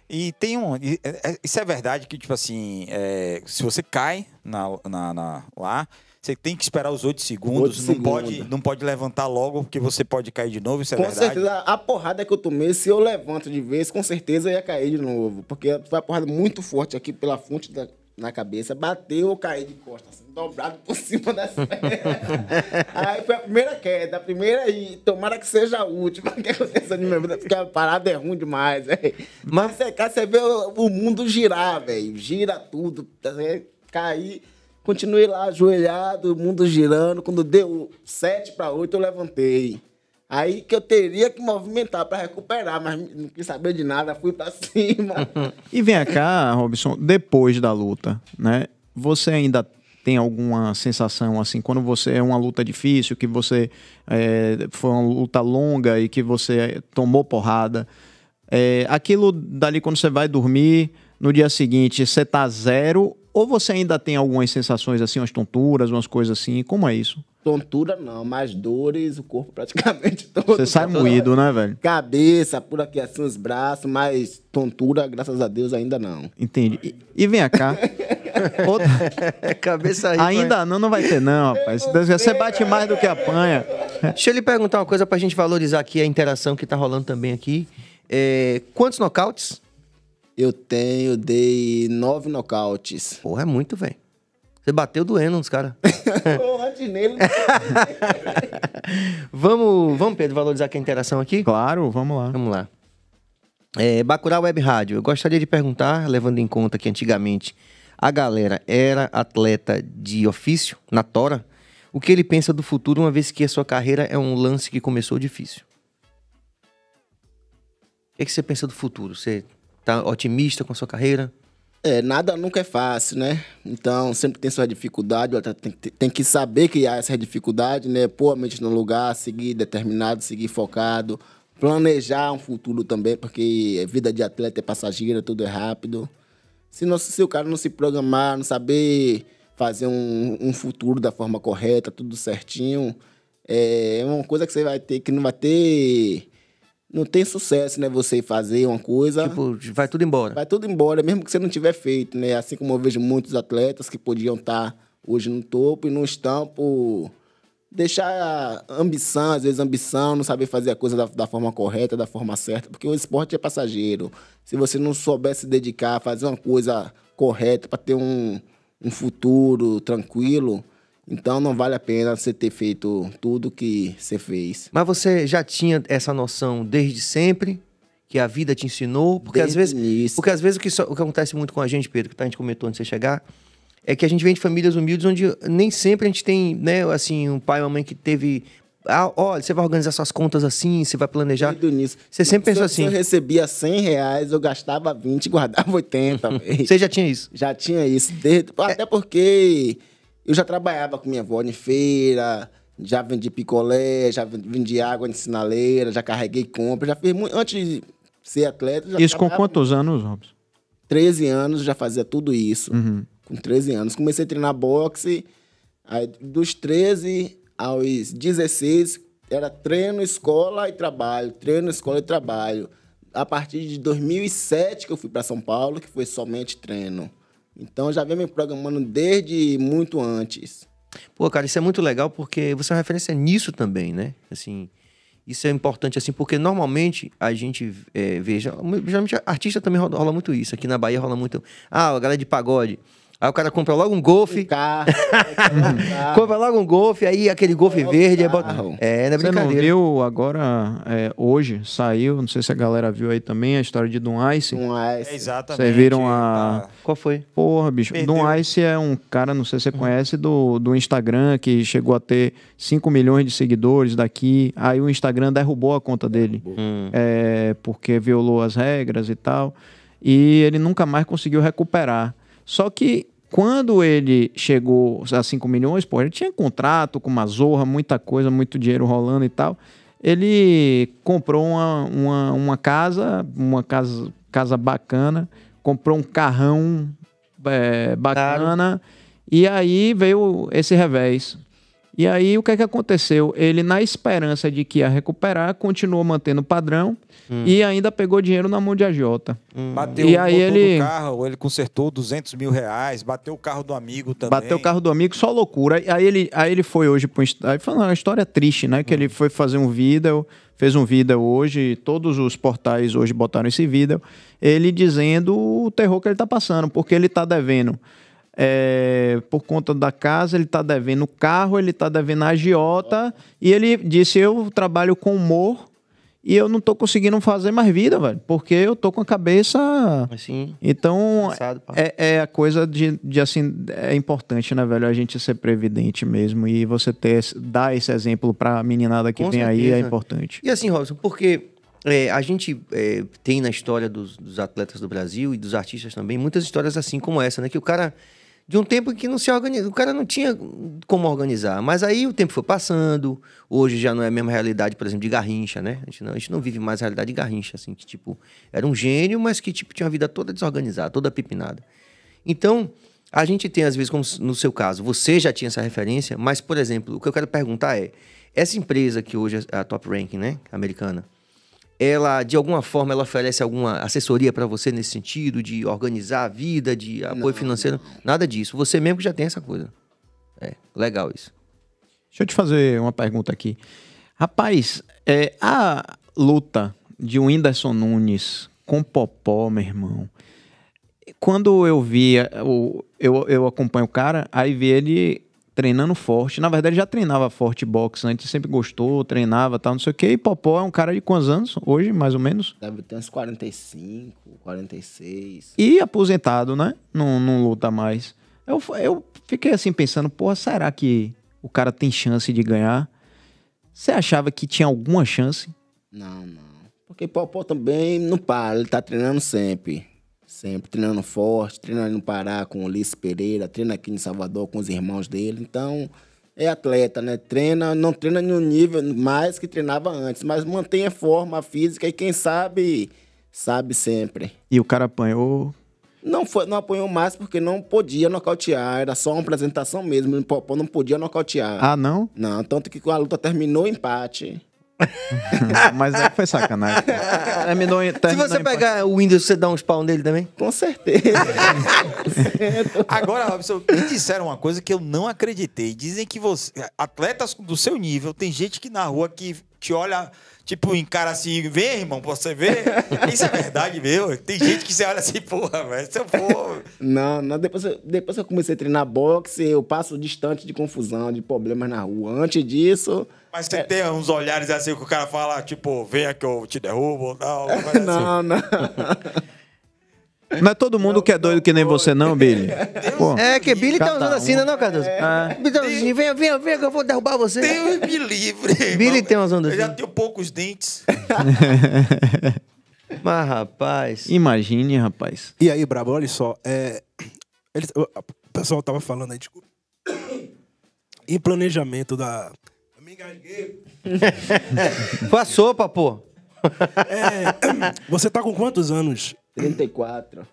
E tem um. É, é, isso é verdade que, tipo assim, é, se você cai na, na, na, lá, você tem que esperar os 8 segundos. 8 não, Pode, não pode levantar logo, porque você pode cair de novo, isso é com verdade. Com certeza, a porrada que eu tomei, se eu levanto de vez, com certeza eu ia cair de novo. Porque foi uma porrada muito forte aqui pela fonte da, na cabeça, bateu, eu caí de costas, assim, dobrado por cima das pernas. aí foi a primeira queda, a primeira e tomara que seja a última que aconteceu na minha vida, porque a parada é ruim demais. velho. Mas você, é você vê o, mundo girar, velho, gira tudo, assim, tá cair. Continuei lá ajoelhado, o mundo girando. Quando deu 7 para 8, eu levantei. Aí que eu teria que movimentar para recuperar, mas não quis saber de nada, fui para cima. e vem cá, Robson, depois da luta, né? Você ainda tem alguma sensação assim quando você é uma luta difícil, que você é, foi uma luta longa e que você tomou porrada? É, aquilo dali quando você vai dormir no dia seguinte, você tá zero ou você ainda tem algumas sensações assim, umas tonturas, umas coisas assim? Como é isso? tontura não, mas dores, o corpo praticamente todo. Você sai todo, moído, né, velho? Cabeça, por aqui assim os braços, mas tontura, graças a Deus, ainda não. Entendi. E, e vem cá. Outra... Cabeça aí, Ainda não, não vai ter, não, rapaz. Você bate mais do que apanha. Deixa eu lhe perguntar uma coisa pra gente valorizar aqui a interação que tá rolando também aqui. É, quantos nocautes? Eu tenho, dei nove nocautes. Porra, é muito, velho. Você bateu doendo nos caras. vamos, vamos, Pedro, valorizar aqui a interação aqui? Claro, vamos lá. Vamos lá. É, Web Rádio, eu gostaria de perguntar, levando em conta que antigamente a galera era atleta de ofício, na Tora, o que ele pensa do futuro, uma vez que a sua carreira é um lance que começou difícil? O que, é que você pensa do futuro? Você tá otimista com a sua carreira? É, nada nunca é fácil, né? Então, sempre tem sua dificuldade, tem, tem, que saber que há essa dificuldade, né? Pôr a mente no lugar, seguir determinado, seguir focado, planejar um futuro também, porque é vida de atleta é passageira, tudo é rápido. Se, não, se o cara não se programar, não saber fazer um, um futuro da forma correta, tudo certinho, é uma coisa que você vai ter, que não vai ter não tem sucesso, né? Você fazer uma coisa. Tipo, vai tudo embora. Vai tudo embora, mesmo que você não tiver feito, né? Assim como eu vejo muitos atletas que podiam estar tá hoje no topo e não estão por deixar ambição, às vezes ambição, não saber fazer a coisa da, da forma correta, da forma certa, porque o esporte é passageiro. Se você não souber se dedicar, fazer uma coisa correta para ter um, um futuro tranquilo então não vale a pena você ter feito tudo que você fez. Mas você já tinha essa noção desde sempre? Que a vida te ensinou? Porque desde às vezes. Porque às vezes o que, só, o que acontece muito com a gente, Pedro, que tá, a gente comentou antes de você chegar, é que a gente vem de famílias humildes onde nem sempre a gente tem, né, assim, um pai ou uma mãe que teve. Ah, olha, você vai organizar suas contas assim, você vai planejar. tudo Nisso. Você sempre se pensou eu, assim. Se eu recebia 100 reais, eu gastava 20 guardava 80. você já tinha isso? Já tinha isso. Desde, é. até porque eu já trabalhava com minha avó em feira, já vendi picolé, já vendi água de sinaleira, já carreguei compra, já fiz muito. Antes de ser atleta. Já isso com quantos anos, Robson? 13 anos já fazia tudo isso. Uhum. Com 13 anos. Comecei a treinar boxe, aí, dos 13 aos 16, era treino, escola e trabalho, treino, escola e trabalho. A partir de 2007 que eu fui para São Paulo, que foi somente treino. Então já vem me programando desde muito antes. Pô, cara, isso é muito legal porque você é uma referência nisso também, né? Assim, isso é importante, assim, porque normalmente a gente é, vê, geralmente artista também rola, rola muito isso. Aqui na Bahia rola muito. Ah, a galera de pagode. Aí o cara compra logo um golfe. Um carro, compra logo um golfe, aí aquele golfe é verde. É, bota... é, não é Você não viu agora, é, hoje, saiu, não sei se a galera viu aí também, a história de Dun Ice. Dun Ice. É exatamente. Vocês viram a... Tá. Qual foi? Porra, bicho. Perdeu. Dun Ice é um cara, não sei se você conhece, do, do Instagram, que chegou a ter 5 milhões de seguidores daqui. Aí o Instagram derrubou a conta dele. Hum. É, porque violou as regras e tal. E ele nunca mais conseguiu recuperar. Só que quando ele chegou a 5 milhões, pô, ele tinha contrato com uma zorra, muita coisa, muito dinheiro rolando e tal. Ele comprou uma, uma, uma casa, uma casa, casa bacana, comprou um carrão é, bacana. Claro. E aí veio esse revés. E aí o que, é que aconteceu? Ele, na esperança de que ia recuperar, continuou mantendo o padrão. Hum. E ainda pegou dinheiro na mão de agiota. Hum. Bateu e aí ele... carro, ele consertou 200 mil reais, bateu o carro do amigo também. Bateu o carro do amigo, só loucura. Aí ele, aí ele foi hoje pro Instagram. Foi uma história triste, né? Que hum. ele foi fazer um vídeo, fez um vídeo hoje, todos os portais hoje botaram esse vídeo, ele dizendo o terror que ele tá passando, porque ele tá devendo. É, por conta da casa, ele está devendo o carro, ele está devendo a agiota. E ele disse: Eu trabalho com humor e eu não tô conseguindo fazer mais vida, velho. Porque eu tô com a cabeça. Assim. Então, cansado, é, é, a coisa de, de, assim. É importante, né, velho? A gente ser previdente mesmo. E você ter, dar esse exemplo pra meninada que com vem certeza. aí é importante. E assim, Robson, porque é, a gente é, tem na história dos, dos, atletas do Brasil e dos artistas também muitas histórias assim como essa, né? Que o cara de um tempo que não se organiza. O cara não tinha como organizar. Mas aí o tempo foi passando. Hoje já não é a mesma realidade, por exemplo, de Garrincha, né? A gente não, a gente não vive mais a realidade de Garrincha, assim, que tipo, era um gênio, mas que tipo tinha uma vida toda desorganizada, toda pipinada. Então, a gente tem, às vezes, como no seu caso, você já tinha essa referência, mas, por exemplo, o que eu quero perguntar é: essa empresa que hoje é a top ranking, né? Americana, ela de alguma forma ela oferece alguma assessoria para você nesse sentido de organizar a vida, de apoio não, financeiro, não. nada disso. Você mesmo que já tem essa coisa. É, legal isso. Deixa eu te fazer uma pergunta aqui. Rapaz, é, a luta de Whindersson Nunes com Popó, meu irmão. Quando eu vi, eu, é, eu, eu acompanho o cara, aí vi ele treinando forte. Na verdade, já treinava forte boxe antes, sempre gostou, treinava tal, não sei o quê. E Popó é um cara de quantos anos hoje, mais ou menos? Deve ter uns 45, 46. E aposentado, né? Não, não luta mais. Eu, eu fiquei assim pensando, porra, será que o cara tem chance de ganhar? Você achava que tinha alguma chance? Não, não. Porque Popó também não para, ele tá treinando sempre. Sempre treinando forte, treinando no Pará com o Ulisses Pereira, treina aqui em Salvador com os irmãos dele. Então, é atleta, né? Treina, não treina no nível mais que treinava antes, mas mantém a forma física e quem sabe, sabe sempre. E o cara apanhou? Não, foi, não apanhou mais porque não podia nocautear, era só uma apresentação mesmo, não podia nocautear. Ah, não? Não, tanto que a luta terminou empate. Mas é, foi sacanagem. É, me Se você pegar o Windows, você dá um spawn nele também? Com certeza. Agora, Robson, me disseram uma coisa que eu não acreditei. Dizem que você, atletas do seu nível, tem gente que na rua que te olha Tipo, encara assim, vê, irmão, você vê. Isso é verdade, meu. Tem gente que você olha assim, porra, velho, se eu for. Não, não depois, eu, depois que eu comecei a treinar boxe, eu passo distante de confusão, de problemas na rua. Antes disso. Mas você é... tem uns olhares assim que o cara fala, tipo, venha que eu te derrubo, tal. Não, assim. não. não. Não é todo mundo não, que é doido não, que nem você, não, Billy. Pô. É que Billy tá usando um. assim, né, não, Cadu? É. Ah. vem que eu vou derrubar você. Deus me livre. Billy tem umas ondas assim. Eu já assim. tenho poucos dentes. Mas, rapaz. Imagine, rapaz. E aí, Brabo, olha só. É... O pessoal tava falando aí, desculpa. Tipo, em planejamento da. Eu me engasguei. a sopa, pô. É... Você tá com quantos anos 34.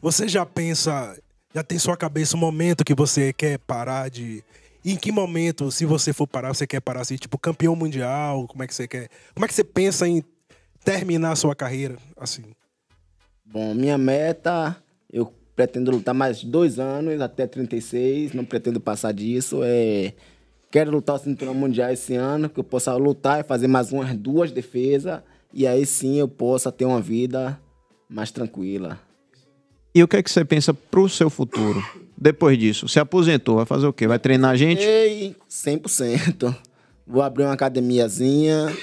Você já pensa, já tem sua cabeça o um momento que você quer parar de. em que momento, se você for parar, você quer parar assim, tipo, campeão mundial? Como é que você quer? Como é que você pensa em terminar a sua carreira, assim? Bom, minha meta, eu pretendo lutar mais dois anos, até 36, não pretendo passar disso. É... Quero lutar o cinturão mundial esse ano, que eu possa lutar e fazer mais umas duas defesas, e aí sim eu possa ter uma vida mais tranquila. E o que é que você pensa para o seu futuro? Depois disso, se aposentou, vai fazer o quê? Vai treinar a gente? Ei, 100%. Vou abrir uma academiazinha,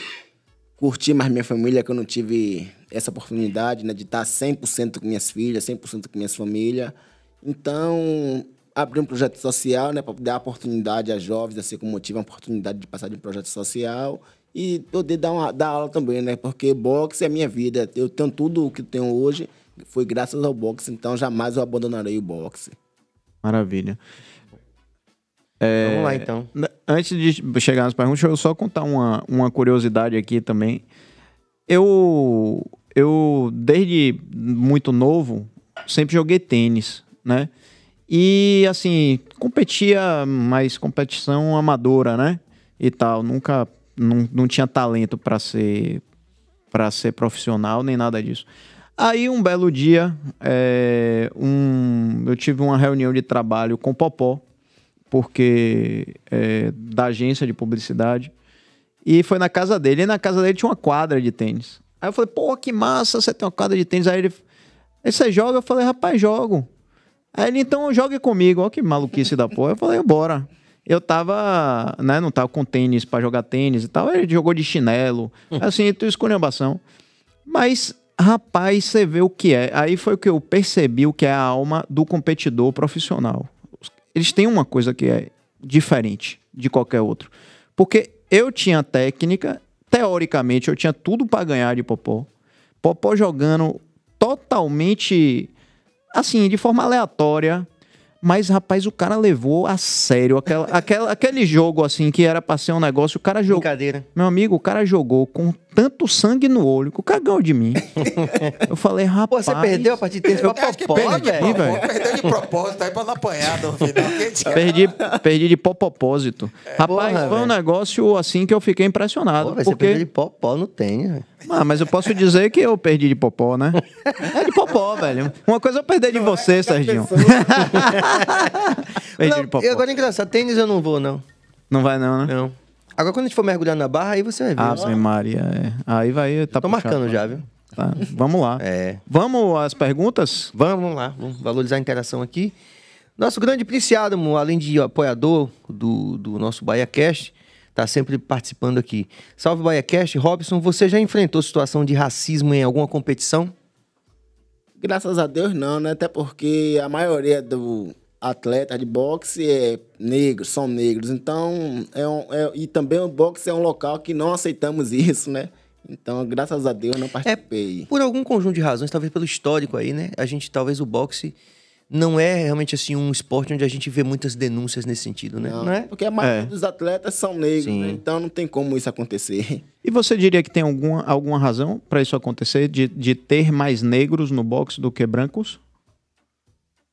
curtir mais minha família, que eu não tive essa oportunidade né, de estar 100% com minhas filhas, 100% com minhas família. Então, abrir um projeto social né, para dar oportunidade a jovens, assim como motivo, a oportunidade de passar de um projeto social e poder dar, uma, dar aula também, né? Porque boxe é minha vida. Eu tenho tudo o que tenho hoje, foi graças ao boxe, então jamais eu abandonarei o boxe. Maravilha. É, Vamos lá, então. Antes de chegar nas perguntas, deixa eu só contar uma, uma curiosidade aqui também. Eu, eu, desde muito novo, sempre joguei tênis, né? E, assim, competia, mas competição amadora, né? E tal, nunca não, não tinha talento para ser para ser profissional nem nada disso. Aí um belo dia, é, um, eu tive uma reunião de trabalho com o Popó, porque é, da agência de publicidade, e foi na casa dele. E na casa dele tinha uma quadra de tênis. Aí eu falei, pô, que massa, você tem uma quadra de tênis. Aí ele, aí você joga? Eu falei, rapaz, jogo. Aí ele, então jogue comigo. Olha que maluquice da porra. Eu falei, bora eu tava, né, não tava com tênis para jogar tênis e tal, ele jogou de chinelo, hum. assim, tu esculhambação. Mas, rapaz, você vê o que é. Aí foi o que eu percebi o que é a alma do competidor profissional. Eles têm uma coisa que é diferente de qualquer outro. Porque eu tinha técnica, teoricamente eu tinha tudo para ganhar de Popó. Popó jogando totalmente assim, de forma aleatória, mas, rapaz, o cara levou a sério aquela, aquela, aquele jogo, assim, que era pra ser um negócio. O cara jogou. Brincadeira. Meu amigo, o cara jogou com tanto sangue no olho que o cagão é de mim. Eu falei, rapaz. Pô, você perdeu a partida de pra popó, velho. Perdeu de propósito aí pra não apanhar no final. perdi, perdi de popopósito. É, rapaz, porra, foi um negócio assim que eu fiquei impressionado. Pô, porque... Você perdeu de popó no tênis, né, velho. Ah, mas eu posso dizer que eu perdi de popó, né? É de popó, velho. Uma coisa eu é perdi de você, é Serginho. perdi não, de popó. E agora engraçado, tênis eu não vou, não. Não vai não, né? Não. Agora, quando a gente for mergulhar na barra, aí você vai ver. Ave Maria, é. Aí vai. Tá Tô marcando já, viu? Tá. Vamos lá. É. Vamos às perguntas? Vamos, lá. Vamos valorizar a interação aqui. Nosso grande Prince além de apoiador do, do nosso BahiaCast, está sempre participando aqui. Salve BahiaCast. Robson, você já enfrentou situação de racismo em alguma competição? Graças a Deus não, né? Até porque a maioria do, atletas de boxe é negros, são negros. Então, é, um, é e também o boxe é um local que não aceitamos isso, né? Então, graças a Deus, não é participei. É, por algum conjunto de razões, talvez pelo histórico aí, né? A gente, talvez o boxe não é realmente assim um esporte onde a gente vê muitas denúncias nesse sentido, né? Não, não é? Porque a maioria é. dos atletas são negros, né? então não tem como isso acontecer. E você diria que tem alguma, alguma razão para isso acontecer, de, de ter mais negros no boxe do que brancos?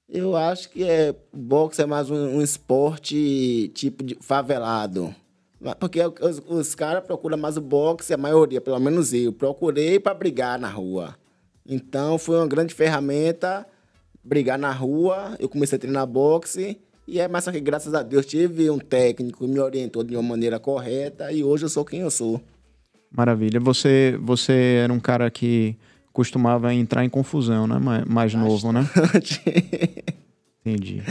Eu acho que é boxe é mais um, um esporte tipo de favelado. Porque é os, os caras procuram mais o boxe, a maioria, pelo menos eu, procurei para brigar na rua. Então foi uma grande ferramenta brigar na rua. Eu comecei a treinar boxe. E é mais que graças a Deus tive um técnico que me orientou de uma maneira correta e hoje eu sou quem eu sou. Maravilha. Você, você era um cara que costumava entrar em confusão, né? Mais, mais novo, né? Entendi.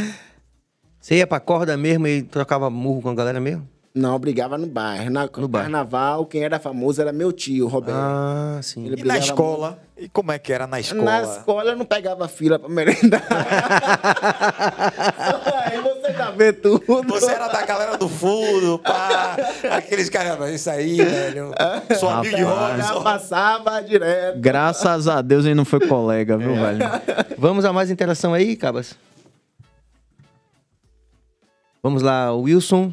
Você ia pra corda mesmo e trocava murro com a galera mesmo? Não, brigava no bar. Na, no bar. carnaval, quem era famoso era meu tio, Roberto. Ah, sim. Ele e na escola? Muito. E como é que era na escola? Na escola eu não pegava fila pra merendar. saber tudo. Você era da galera do fundo, pá. Aqueles caras, isso aí, velho. Sou Rapaz, amigo de Robson. passava direto. Graças a Deus ele não foi colega, viu, é. velho? Vamos a mais interação aí, Cabas? Vamos lá, Wilson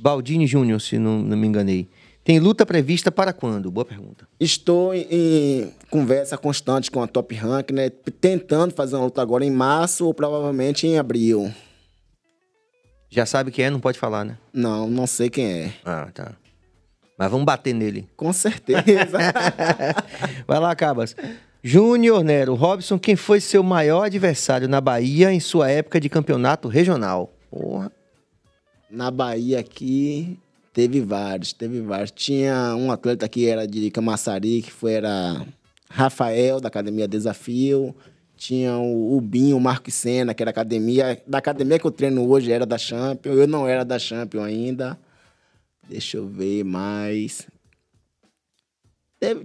Baldini Júnior, se não, não me enganei. Tem luta prevista para quando? Boa pergunta. Estou em, em, conversa constante com a Top Rank, né? Tentando fazer uma luta agora em março ou provavelmente em abril. Já sabe quem é? Não pode falar, né? Não, não sei quem é. Ah, tá. Mas vamos bater nele. Com certeza. Vai lá, Cabas. Júnior Nero, Robson, quem foi seu maior adversário na Bahia em sua época de campeonato regional? Porra. Na Bahia aqui, teve vários, teve vários. Tinha um atleta que era de Camaçari, que foi, era Rafael, da Academia Desafio. Tinha o, o Binho, o Marco Senna, que era academia. Da academia que eu treino hoje era da Champion. Eu não era da Champion ainda. Deixa eu ver mais.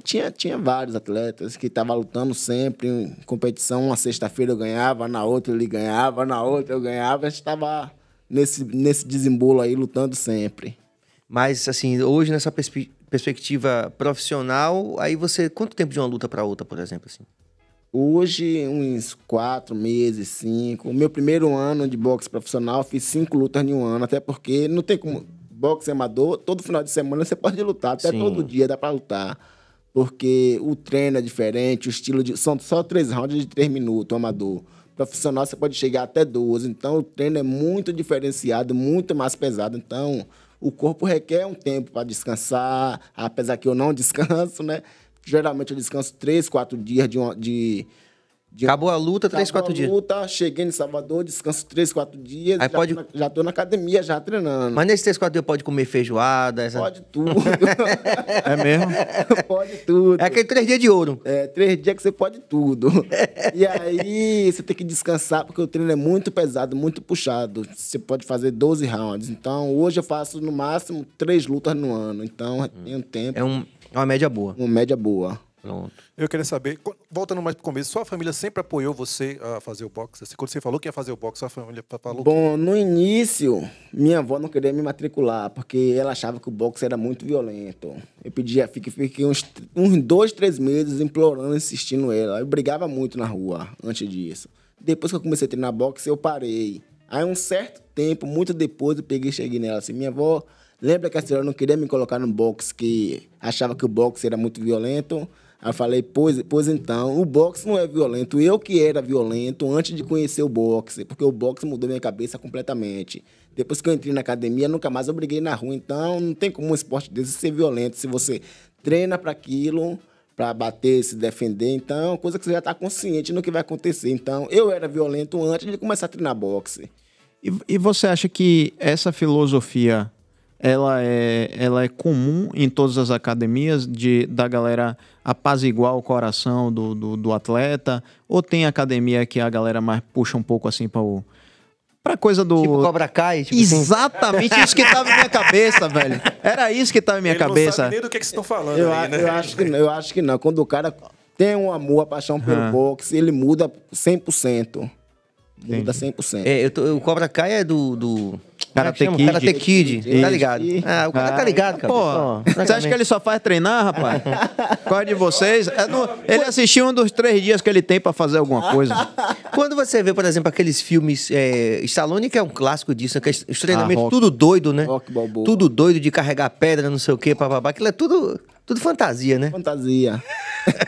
tinha, tinha vários atletas que estavam lutando sempre em competição. Uma sexta-feira eu ganhava, na outra ele ganhava, na outra eu ganhava. A gente estava nesse, nesse desembolo aí, lutando sempre. Mas, assim, hoje nessa perspe perspectiva profissional, aí você. Quanto tempo de uma luta para outra, por exemplo? Assim? Hoje, uns quatro meses, cinco. O meu primeiro ano de boxe profissional, fiz cinco lutas em um ano, até porque não tem como. Boxe amador, todo final de semana você pode lutar, até Sim. todo dia dá para lutar. Porque o treino é diferente, o estilo de. São só três rounds de três minutos, amador. Profissional você pode chegar até 12. Então o treino é muito diferenciado, muito mais pesado. Então o corpo requer um tempo para descansar, apesar que eu não descanso, né? Geralmente eu descanso três, quatro dias de, uma, de, de... Acabou a luta, três, quatro dias. Acabou a luta, cheguei em Salvador, descanso três, quatro dias. Aí já, pode... tô na, já tô na academia, já treinando. Mas nesses três, quatro dias pode comer feijoada? Essa... Pode tudo. é mesmo? pode tudo. É aquele três dias de ouro. É, três dias que você pode tudo. e aí você tem que descansar, porque o treino é muito pesado, muito puxado. Você pode fazer 12 rounds. Então hoje eu faço no máximo três lutas no ano. Então hum. tem um tempo. É um é uma média boa. Uma média boa. Pronto. Eu queria saber, voltando mais pro começo, sua família sempre apoiou você a fazer o boxe? Assim, quando você falou que ia fazer o boxe, sua família falou? Bom, no início, minha avó não queria me matricular, porque ela achava que o boxe era muito violento. Eu pedia, fiquei, fiquei uns, uns dois, três meses implorando, insistindo ela. Eu brigava muito na rua antes disso. Depois que eu comecei a treinar boxe, eu parei. Aí, um certo tempo, muito depois, eu peguei e cheguei nela assim, minha avó, Lembra que a senhora não queria me colocar no boxe, que achava que o boxe era muito violento? Aí eu falei, pois, pois então, o boxe não é violento. Eu que era violento antes de conhecer o boxe, porque o boxe mudou minha cabeça completamente. Depois que eu entrei na academia, nunca mais eu briguei na rua. Então, não tem como um esporte desse ser violento. Se você treina para aquilo, para bater, se defender, então, é coisa que você já está consciente no que vai acontecer. Então, eu era violento antes de começar a treinar boxe. E, e você acha que essa filosofia ela é, ela é comum em todas as academias de da galera apaziguar o coração do, do, do atleta? Ou tem academia que a galera mais puxa um pouco assim para o pra coisa do. Tipo Cobra Kai. Tipo assim. Exatamente assim. isso que tava na minha cabeça, velho. Era isso que tava na minha Ele cabeça. Não sabe nem do que, que vocês estão falando. Eu, aí, né? eu, acho que, eu acho que não. Quando o cara tem um amor, a paixão pelo ah. boxe, ele muda 100%. Muda Entendi. 100%. É, eu tô, o Cobra Kai é do, do Karate é Kid. Karate Kid, tá ligado? Ah, o cara tá ligado, cara. Pô, você acha que ele só faz treinar, rapaz? Qual é de vocês? É no... Ele assistiu um dos três dias que ele tem pra fazer alguma coisa. Quando você vê, por exemplo, aqueles filmes... É... Stallone, que é um clássico disso, aqueles né? os treinamentos ah, tudo doido, né? Rock, balboa. Tudo doido de carregar pedra, não sei o quê, papabá. Aquilo é tudo, tudo fantasia, né? Fantasia.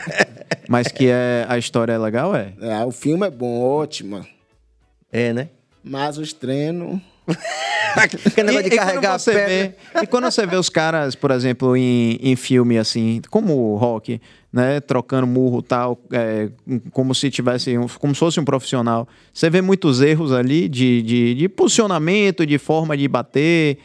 Mas que é, a história é legal, é? é o filme é bom, ótimo. É, né? Mas os treinos que negócio e, de carregar e Vê, e quando você vê os caras, por exemplo, em, em filme assim, como o Rock, né, trocando murro tal, é, como se tivesse, um, como se fosse um profissional, você vê muitos erros ali de, de, de posicionamento, de forma de bater,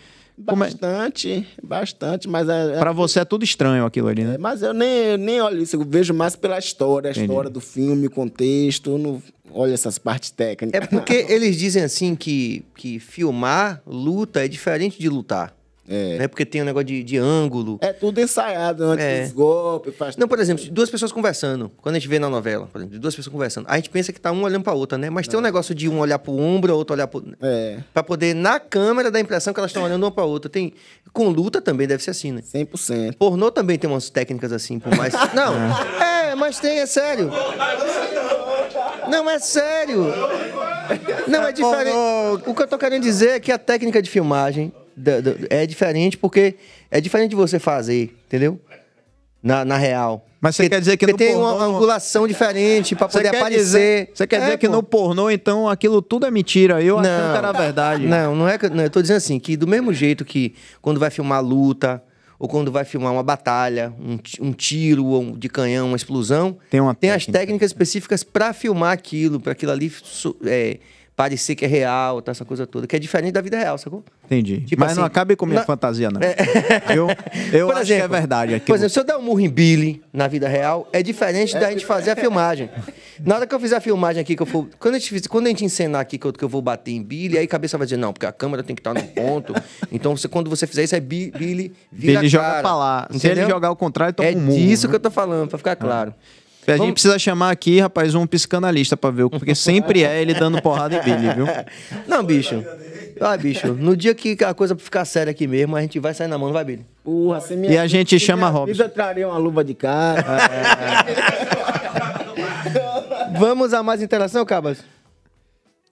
é? Bastante, é? bastante, mas... É, é... Para você é tudo estranho aquilo ali, né? É, mas eu nem, nem olho isso, eu vejo mais pela história, a Entendi. história do filme, o contexto, não olho essas partes técnicas. É porque eles dizem assim que, que filmar luta é diferente de lutar. É. Né? Porque tem um negócio de, de ângulo. É tudo ensaiado antes né? é. dos golpes. Faz... Não, por exemplo, duas pessoas conversando. Quando a gente vê na novela, por exemplo, duas pessoas conversando, a gente pensa que tá um olhando pra outra, né? Mas tem um é. negócio de um olhar pro ombro, outro olhar pro. É. Pra poder, na câmera, dar a impressão que elas estão olhando uma pra outra. Tem... Com luta também deve ser assim, né? 100%. Pornô também tem umas técnicas assim, por mais. Não! é, mas tem, é sério. Não, é sério. É não, é diferente. O que eu tô querendo dizer é que a técnica de filmagem da, da, é diferente porque é diferente de você fazer, entendeu? Na, na real. Mas você quer dizer que no tem pornô... uma angulação diferente para poder aparecer. você quer é, dizer que no pornô, então, aquilo tudo é mentira. Eu não, achando que era verdade. Não, não é que. Não, eu tô dizendo assim, que do mesmo jeito que quando vai filmar luta, ou quando vai filmar uma batalha, um, um tiro um, de canhão, uma explosão, tem, uma tem técnica. as técnicas específicas para filmar aquilo, para aquilo ali. É, parecer que é real, tá, essa coisa toda, que é diferente da vida real, sacou? Entendi. Tipo Mas assim, não acabe com minha na... fantasia, não. É. eu eu acho exemplo, que é verdade. aqui. Por exemplo, se eu der um murro em Billy na vida real, é diferente é... da gente fazer a filmagem. na hora que eu fizer a filmagem aqui, que eu for. Quando a gente, quando a gente encenar aqui que eu, que eu vou bater em Billy, aí a cabeça vai dizer, não, porque a câmera tem que estar tá no ponto. Então, você, quando você fizer isso, é Billy, Billy vira Billy joga pra lá. Entendeu? Se ele jogar o contrário, tô é um murro. É disso né? que eu tô falando, pra ficar é. claro. A Vamos... gente precisa chamar aqui, rapaz, um psicanalista pra ver, porque sempre é ele dando porrada em Billy, viu? Não, bicho. Ah, bicho, no dia que a coisa ficar séria aqui mesmo, a gente vai sair na mão, não vai, Billy? Porra, você me... E a gente se chama Robson. Eu traria uma luva de cara. é. Vamos a mais interação, Cabas?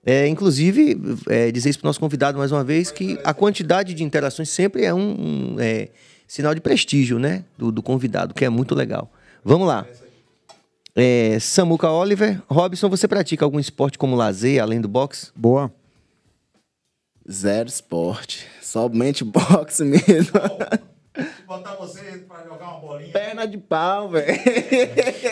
É, inclusive, é, dizer isso para o nosso convidado mais uma vez, que a quantidade de interações sempre é um, um é, sinal de prestígio né, do, do convidado, que é muito legal. Vamos lá. É, Samuca Oliver, Robson, você pratica algum esporte como lazer, além do boxe? Boa. Zero esporte. Somente boxe mesmo. Botar você pra jogar uma bolinha. Perna de pau, velho.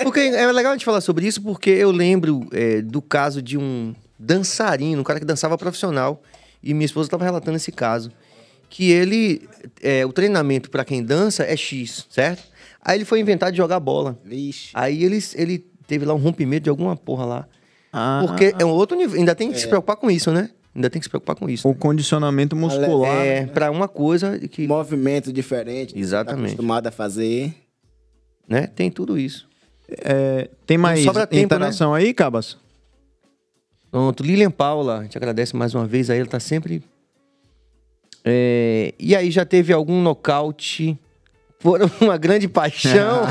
Porque é legal a gente falar sobre isso, porque eu lembro é, do caso de um dançarino, um cara que dançava profissional, e minha esposa estava relatando esse caso. Que ele. É, o treinamento para quem dança é X, certo? Aí ele foi inventar de jogar bola. Vixe. Aí eles, ele teve lá um rompimento de alguma porra lá. Ah. Porque é um outro nível. Ainda tem que é. se preocupar com isso, né? Ainda tem que se preocupar com isso. O né? condicionamento muscular. É, né? pra para uma coisa que. Movimento diferente. Tá Exatamente. Tá acostumado a fazer. Né? Tem tudo isso. É, tem mais interação né? aí, Cabas? Pronto. Lilian Paula, a gente agradece mais uma vez Aí ela, tá sempre. É, e aí já teve algum nocaute foram uma grande paixão.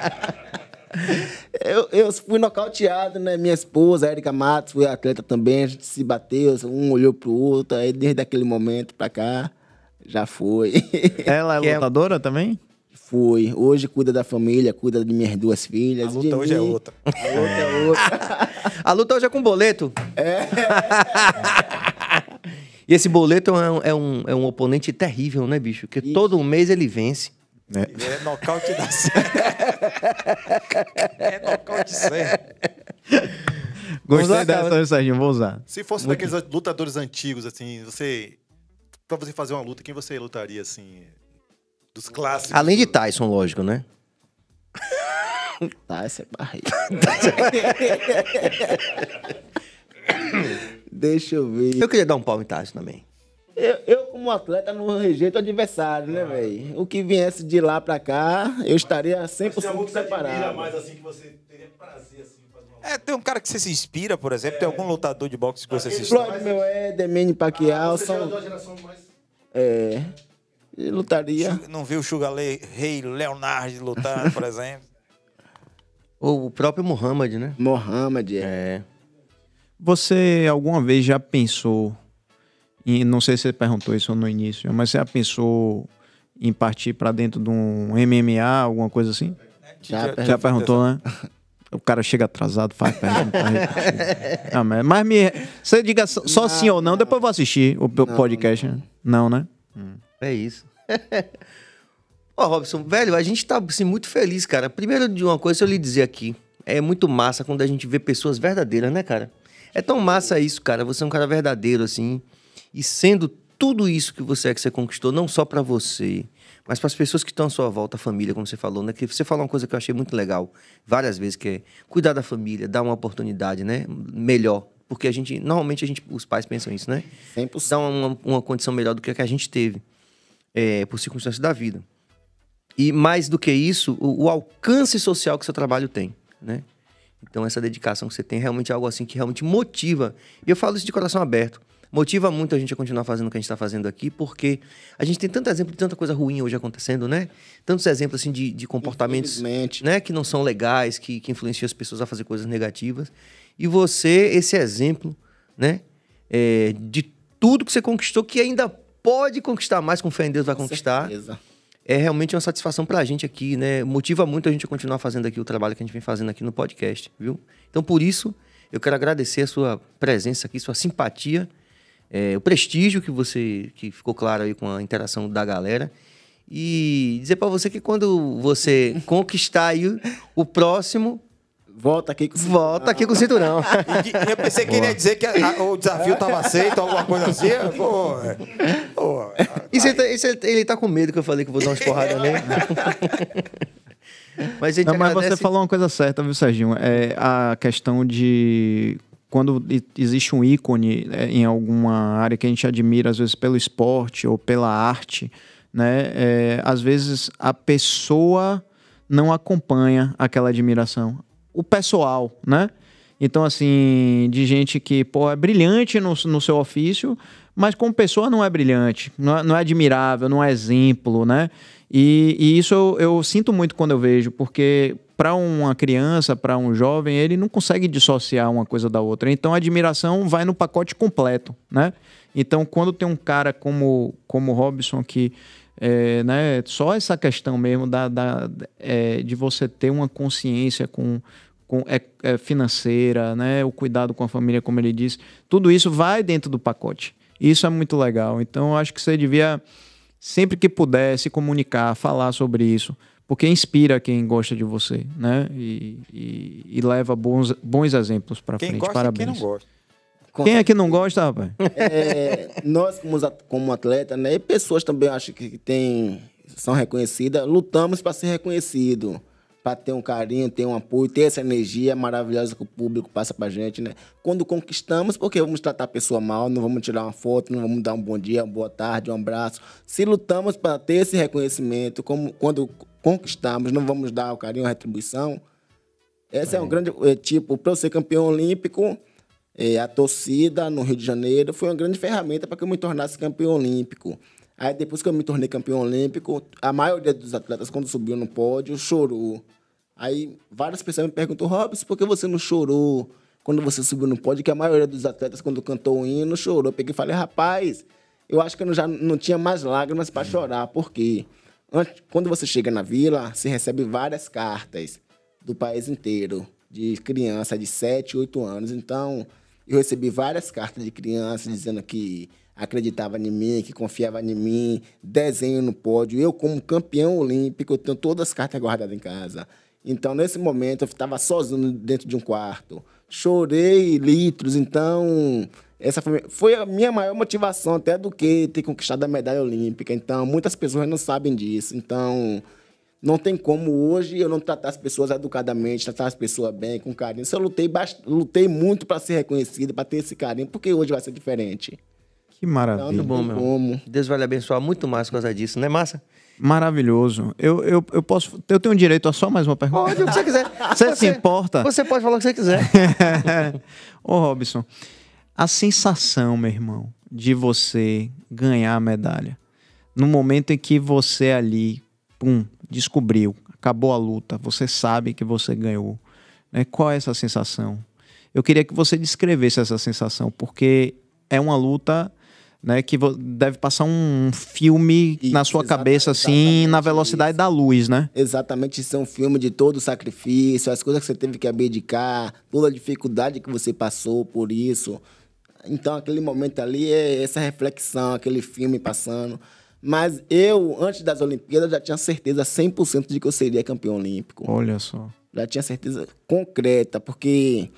eu, eu fui nocauteado, né? Minha esposa, Érica Matos, foi atleta também. A gente se bateu, um olhou pro outro. Aí desde aquele momento pra cá, já foi. Ela é que é lutadora é... também? Foi. Hoje cuida da família, cuida de minhas duas filhas. A luta hoje mim. é outra. A luta é outra. A luta hoje é com boleto. É. E esse boleto é um, é um, é um oponente terrível, né, bicho? Porque todo mês ele vence. É. Ele é nocaute da É nocaute certo. Gostei usar, dessa, cara. Serginho, vou usar. Se fosse Muito. daqueles lutadores antigos, assim, você. Pra você fazer uma luta, quem você lutaria, assim? Dos clássicos. Além de Tyson, lógico, né? Tyson é barriga. Deixa eu ver. Eu queria dar um palmo em Tássio também. Eu, eu, como atleta, não rejeito adversário, né, velho? O que viesse de lá pra cá, eu estaria 100% separado. tem algum que separado. mais assim que você teria prazer, assim, fazer uma... É, tem um cara que você se inspira, por exemplo, é. tem algum lutador de boxe que ah, você se inspira? Floyd é Demene Pacquiao, ah, você é geração mais... É, e lutaria. Não viu o Sugar Rei Leonardo lutando, por exemplo? Ou o próprio Mohamed, né? Mohamed, é. é. Você alguma vez já pensou, e não sei se você perguntou isso no início, mas você já pensou em partir para dentro de um MMA, alguma coisa assim? Já, já, já perguntou, né? O cara chega atrasado, faz pergunta. mas, mas me, você diga só não, sim ou não, não, depois eu vou assistir o não, podcast. Não, não né? Hum. É isso. Ó, Robson, velho, a gente tá assim, muito feliz, cara. Primeiro de uma coisa, eu lhe dizer aqui. É muito massa quando a gente vê pessoas verdadeiras, né, cara? É tão massa isso, cara. Você é um cara verdadeiro, assim. E sendo tudo isso que você é, que você conquistou, não só para você, mas para as pessoas que estão à sua volta, a família, como você falou, né? Que você falou uma coisa que eu achei muito legal várias vezes, que é cuidar da família, dar uma oportunidade, né? Melhor. Porque a gente, normalmente, a gente, os pais pensam isso, né? Sempre. Dar uma, uma condição melhor do que a que a gente teve, é, por circunstâncias da vida. E mais do que isso, o, o alcance social que seu trabalho tem, né? Então, essa dedicação que você tem é realmente algo assim que realmente motiva. E eu falo isso de coração aberto. Motiva muito a gente a continuar fazendo o que a gente está fazendo aqui, porque a gente tem tanto exemplo de tanta coisa ruim hoje acontecendo, né? Tantos exemplos assim, de, de comportamentos né, que não são legais, que, que influenciam as pessoas a fazer coisas negativas. E você, esse exemplo, né? É, de tudo que você conquistou, que ainda pode conquistar mais, com fé em Deus vai com conquistar. Certeza é realmente uma satisfação para a gente aqui, né? Motiva muito a gente a continuar fazendo aqui o trabalho que a gente vem fazendo aqui no podcast, viu? Então, por isso, eu quero agradecer a sua presença aqui, sua simpatia, é, o prestígio que você, que ficou claro aí com a interação da galera. E dizer para você que quando você conquistar aí o próximo, Volta aqui com o cinturão. Volta aqui com o cinturão. E, eu pensei que ele ia dizer que a, a, o desafio estava aceito, alguma coisa assim. Pô, pô, e tá, ele tá com medo que eu falei que eu vou dar umas porradas nele? mas, Não, mas você falou uma coisa certa, viu, Serginho? É a questão de quando existe um ícone é, em alguma área que a gente admira, às vezes pelo esporte ou pela arte, né? É, às vezes a pessoa não acompanha aquela admiração o pessoal, né? Então, assim, de gente que, pô, é brilhante no, no seu ofício, mas como pessoa não é brilhante, não é, não é admirável, não é exemplo, né? E, e isso eu, eu, sinto muito quando eu vejo, porque para uma criança, para um jovem, ele não consegue dissociar uma coisa da outra. Então a admiração vai no pacote completo, né? Então quando tem um cara como como Robson que é, né, só essa questão mesmo da, da é, de você ter uma consciência com, com é, é financeira, né, o cuidado com a família, como ele disse, tudo isso vai dentro do pacote. Isso é muito legal. Então, acho que você devia, sempre que puder, se comunicar, falar sobre isso, porque inspira quem gosta de você né, e, e, e leva bons, bons exemplos para frente. Gosta Parabéns. quem não gosta. Com Quem é que não gosta, rapaz? É, nós, como, atleta, né? E pessoas também acho que tem, são reconhecidas, lutamos para ser reconhecido. Para ter um carinho, ter um apoio, ter essa energia maravilhosa que o público passa a gente, né? Quando conquistamos, porque vamos tratar a pessoa mal, não vamos tirar uma foto, não vamos dar um bom dia, uma boa tarde, um abraço. Se lutamos para ter esse reconhecimento, como, quando conquistamos, não vamos dar o carinho, a retribuição. Esse é, é um é. grande é, tipo, para eu ser campeão olímpico, é, a torcida no Rio de Janeiro foi uma grande ferramenta para que eu me tornasse campeão olímpico. Aí depois que eu me tornei campeão olímpico, a maioria dos atletas, quando subiu no pódio, chorou. Aí várias pessoas me perguntam, Robson, por que você não chorou quando você subiu no pódio? Que a maioria dos atletas, quando cantou o hino, chorou. Eu peguei e falei, rapaz, eu acho que eu já não tinha mais lágrimas para chorar. Por quê? Quando você chega na vila, você recebe várias cartas do país inteiro, de criança de 7, 8 anos. Então, eu recebi várias cartas de crianças dizendo que acreditava em mim, que confiava em mim, desenho no pódio. Eu, como campeão olímpico, eu tenho todas as cartas guardadas em casa. Então, nesse momento, eu estava sozinho dentro de um quarto. Chorei litros, então... Essa foi, foi a minha maior motivação até do que ter conquistado a medalha olímpica. Então, muitas pessoas não sabem disso. Então, não tem como hoje eu não tratar as pessoas educadamente, tratar as pessoas bem, com carinho. Se eu lutei, lutei muito para ser reconhecido, para ter esse carinho, porque hoje vai ser diferente. Que maravilha. Não, não bom, meu. Deus vai lhe abençoar muito mais por causa disso, né, Massa? Maravilhoso. Eu, eu, eu posso. Eu tenho direito a só mais uma pergunta? Pode, o que você quiser. Você, você se importa? Você pode falar o que você quiser. Ô, Robson, a sensação, meu irmão, de você ganhar a medalha, no momento em que você ali, pum, descobriu, acabou a luta, você sabe que você ganhou. Né? Qual é essa sensação? Eu queria que você descrevesse essa sensação, porque é uma luta né, que deve passar um filme isso, na sua cabeça, assim, na velocidade isso. da luz, né? Exatamente, isso é um filme de todo o sacrifício, as coisas que você teve que abdicar, toda a dificuldade que você passou por isso. Então, aquele momento ali é essa reflexão, aquele filme passando. Mas eu, antes das Olimpíadas, já tinha certeza 100% de que eu seria campeão olímpico. Olha só. Já tinha certeza concreta, porque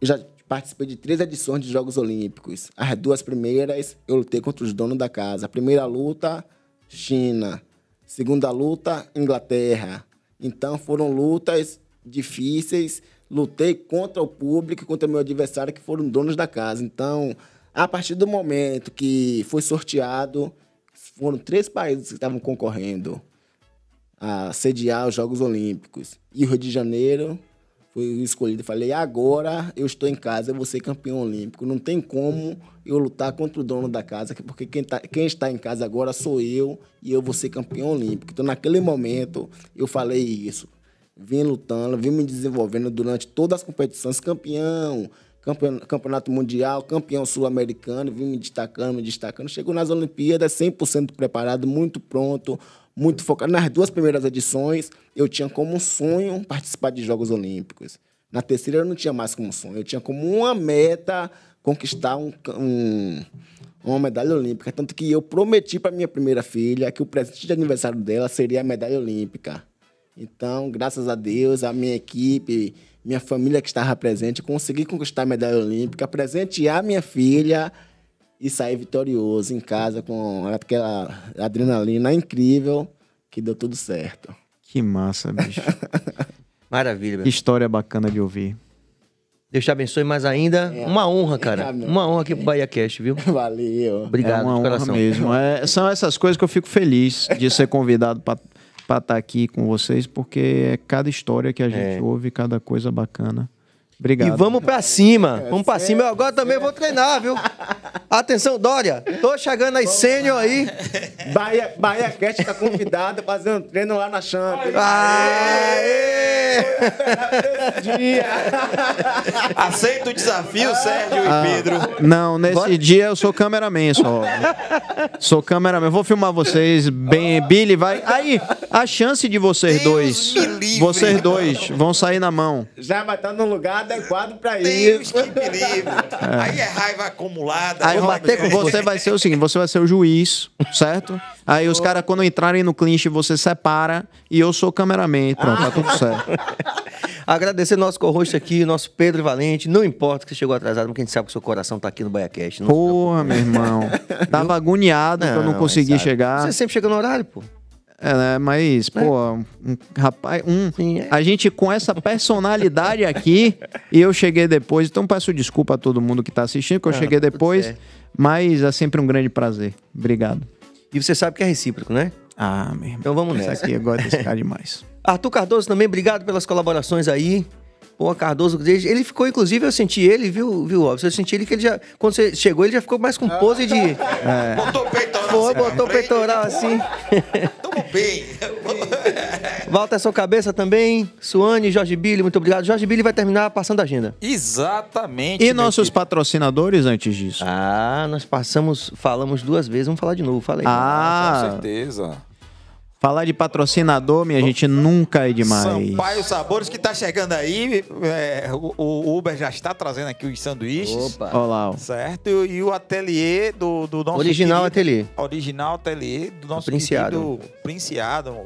eu já participei de três edições de Jogos Olímpicos. As duas primeiras eu lutei contra os donos da casa. A primeira luta, China. Segunda luta, Inglaterra. Então foram lutas difíceis. Lutei contra o público, contra meu adversário, que foram donos da casa. Então, a partir do momento que foi sorteado foram três países que estavam concorrendo a sediar os Jogos Olímpicos. E o Rio de Janeiro foi escolhido. Falei, agora eu estou em casa, eu vou ser campeão olímpico. Não tem como eu lutar contra o dono da casa, porque quem, tá, quem está em casa agora sou eu e eu vou ser campeão olímpico. Então, naquele momento, eu falei isso. Vim lutando, vim me desenvolvendo durante todas as competições, campeão, campeonato mundial, campeão sul-americano, vim me destacando, me destacando. Chegou nas Olimpíadas 100% preparado, muito pronto, muito focado. Nas duas primeiras edições, eu tinha como um sonho participar de Jogos Olímpicos. Na terceira, eu não tinha mais como um sonho, eu tinha como uma meta conquistar um, um, uma medalha olímpica. Tanto que eu prometi para minha primeira filha que o presente de aniversário dela seria a medalha olímpica. Então, graças a Deus, a minha equipe minha família que estava presente, consegui conquistar a medalha olímpica, presentear minha filha e sair vitorioso em casa com aquela adrenalina incrível que deu tudo certo. Que massa, bicho. Maravilha. Que história bacana de ouvir. Deus te abençoe mais ainda. É, uma honra, cara. É, uma honra aqui pro Bahia Cast, viu? Valeu. Obrigado, é uma honra coração. mesmo. É, são essas coisas que eu fico feliz de ser convidado para para estar tá aqui com vocês, porque é cada história que a é. gente é. ouve, cada coisa bacana. Obrigado. E vamos para cima. É, vamos para cima. Eu agora também é vou treinar, viu? Atenção, Dória. Tô chegando aí sênior aí. Bahia, Bahia Cast tá convidada fazendo um treino lá na Champions. Aê! Aê! Aceita o desafio, Sérgio ah, e Pedro. Não, nesse Bora. dia eu sou cameraman só. sou cameraman. Eu vou filmar vocês. Bem, Billy, vai. Aí, a chance de vocês Deus dois. Livre, vocês dois vão sair na mão. Já vai estar no lugar adequado para isso. Tem um livre. É. Aí é raiva acumulada. Aí bater com você vai ser o seguinte, você vai ser o juiz, certo? Aí os caras, quando entrarem no clinch, você separa e eu sou o cameraman. Pronto, tá ah. tudo certo. Agradecer nosso co-host aqui, nosso Pedro Valente. Não importa que você chegou atrasado, porque a gente sabe que seu coração tá aqui no BaiaCast. Né? Porra, meu irmão. Tava agoniado não, que eu não consegui chegar. Você sempre chega no horário, pô. É, né? Mas, pô, é. um, rapaz, um. Sim, é. A gente com essa personalidade aqui, e eu cheguei depois, então peço desculpa a todo mundo que tá assistindo, que eu ah, cheguei depois, mas é sempre um grande prazer. Obrigado. E você sabe que é recíproco, né? Ah, meu irmão. Então vamos nessa. Isso aqui agora é demais. Arthur Cardoso também, obrigado pelas colaborações aí. Boa Cardoso, ele ficou, inclusive, eu senti ele, viu, viu, Robson? Eu senti ele que ele já, quando você chegou, ele já ficou mais com pose de. É. é. Botou o peitoral Foi, assim, botou né? o peitoral assim. Tamo bem. a sua Cabeça também, Suane, Jorge Billy, muito obrigado. Jorge Billy vai terminar passando a agenda. Exatamente. E nossos patrocinadores antes disso? Ah, nós passamos, falamos duas vezes, vamos falar de novo, falei. Ah, com certeza. Falar de patrocinador, minha gente, nunca é demais. Sampaio Sabores que está chegando aí. É, o, Uber já está trazendo aqui os sanduíches. Opa. Olá. Certo? E, o ateliê do, do nosso. Original querido, ateliê. Original ateliê do nosso Princiado. Prince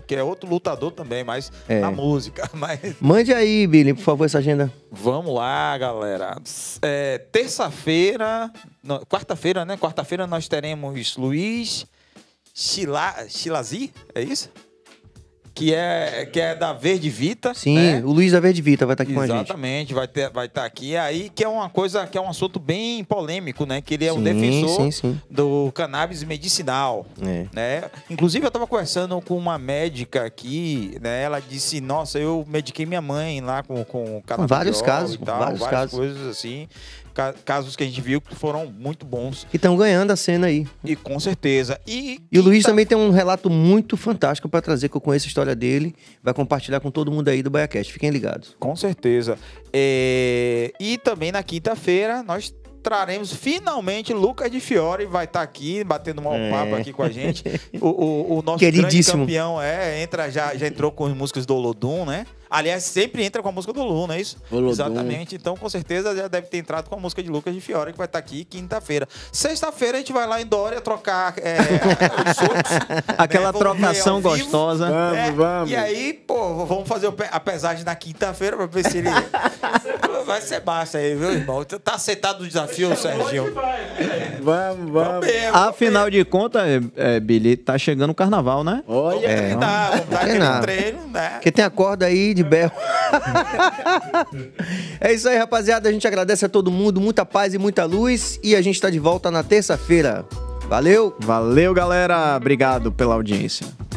que é outro lutador também, mas é. na música. Mas... Mande aí, Billy, por favor, essa agenda. Vamos lá, galera. É, Terça-feira. Quarta-feira, né? Quarta-feira nós teremos Luiz. Chila, Chilazi, é isso? Que é, que é da Verde Vita. Sim, né? o Luiz da Verde Vita vai estar tá aqui Exatamente, com a gente. Exatamente, vai estar vai tá aqui. Aí que é uma coisa, que é um assunto bem polêmico, né? Que ele é sim, um defensor sim, sim. do cannabis medicinal. É. Né? Inclusive, eu estava conversando com uma médica aqui, né? Ela disse, nossa, eu mediquei minha mãe lá com, com cannabis. Vários casos, tal, vários várias casos. coisas assim casos que a gente viu que foram muito bons. E estão ganhando a cena aí. E com certeza. E, e o Luiz tá... também tem um relato muito fantástico para trazer, que eu conheço a história dele. Vai compartilhar com todo mundo aí do BaiaCast. Fiquem ligados. Com certeza. É... E também na quinta-feira nós traremos finalmente Lucas de Fiore vai estar tá aqui batendo um é. papo aqui com a gente. O, o, o nosso grande campeão é entra já já entrou com os músicos do Olodum, né? Aliás, sempre entra com a música do Lu, não é isso? Olodum. Exatamente. Então, com certeza, já deve ter entrado com a música de Lucas de Fiore, que vai estar tá aqui quinta-feira. Sexta-feira, a gente vai lá em Dória trocar é, os né? Aquela né? trocação gostosa. Vamos, é, vamos. E aí, pô, vamos fazer a pesagem na quinta-feira pra ver se ele. vai ser massa aí, viu, irmão? Tá aceitado o desafio, Serginho? Né? Vamos, vamos. Mesmo, Afinal de contas, é, é, Billy, tá chegando o carnaval, né? Olha, é, vamos, dar, vamos Não aquele treino, né? Porque tem a corda aí de Bel. é isso aí, rapaziada. A gente agradece a todo mundo, muita paz e muita luz. E a gente tá de volta na terça-feira. Valeu! Valeu, galera. Obrigado pela audiência.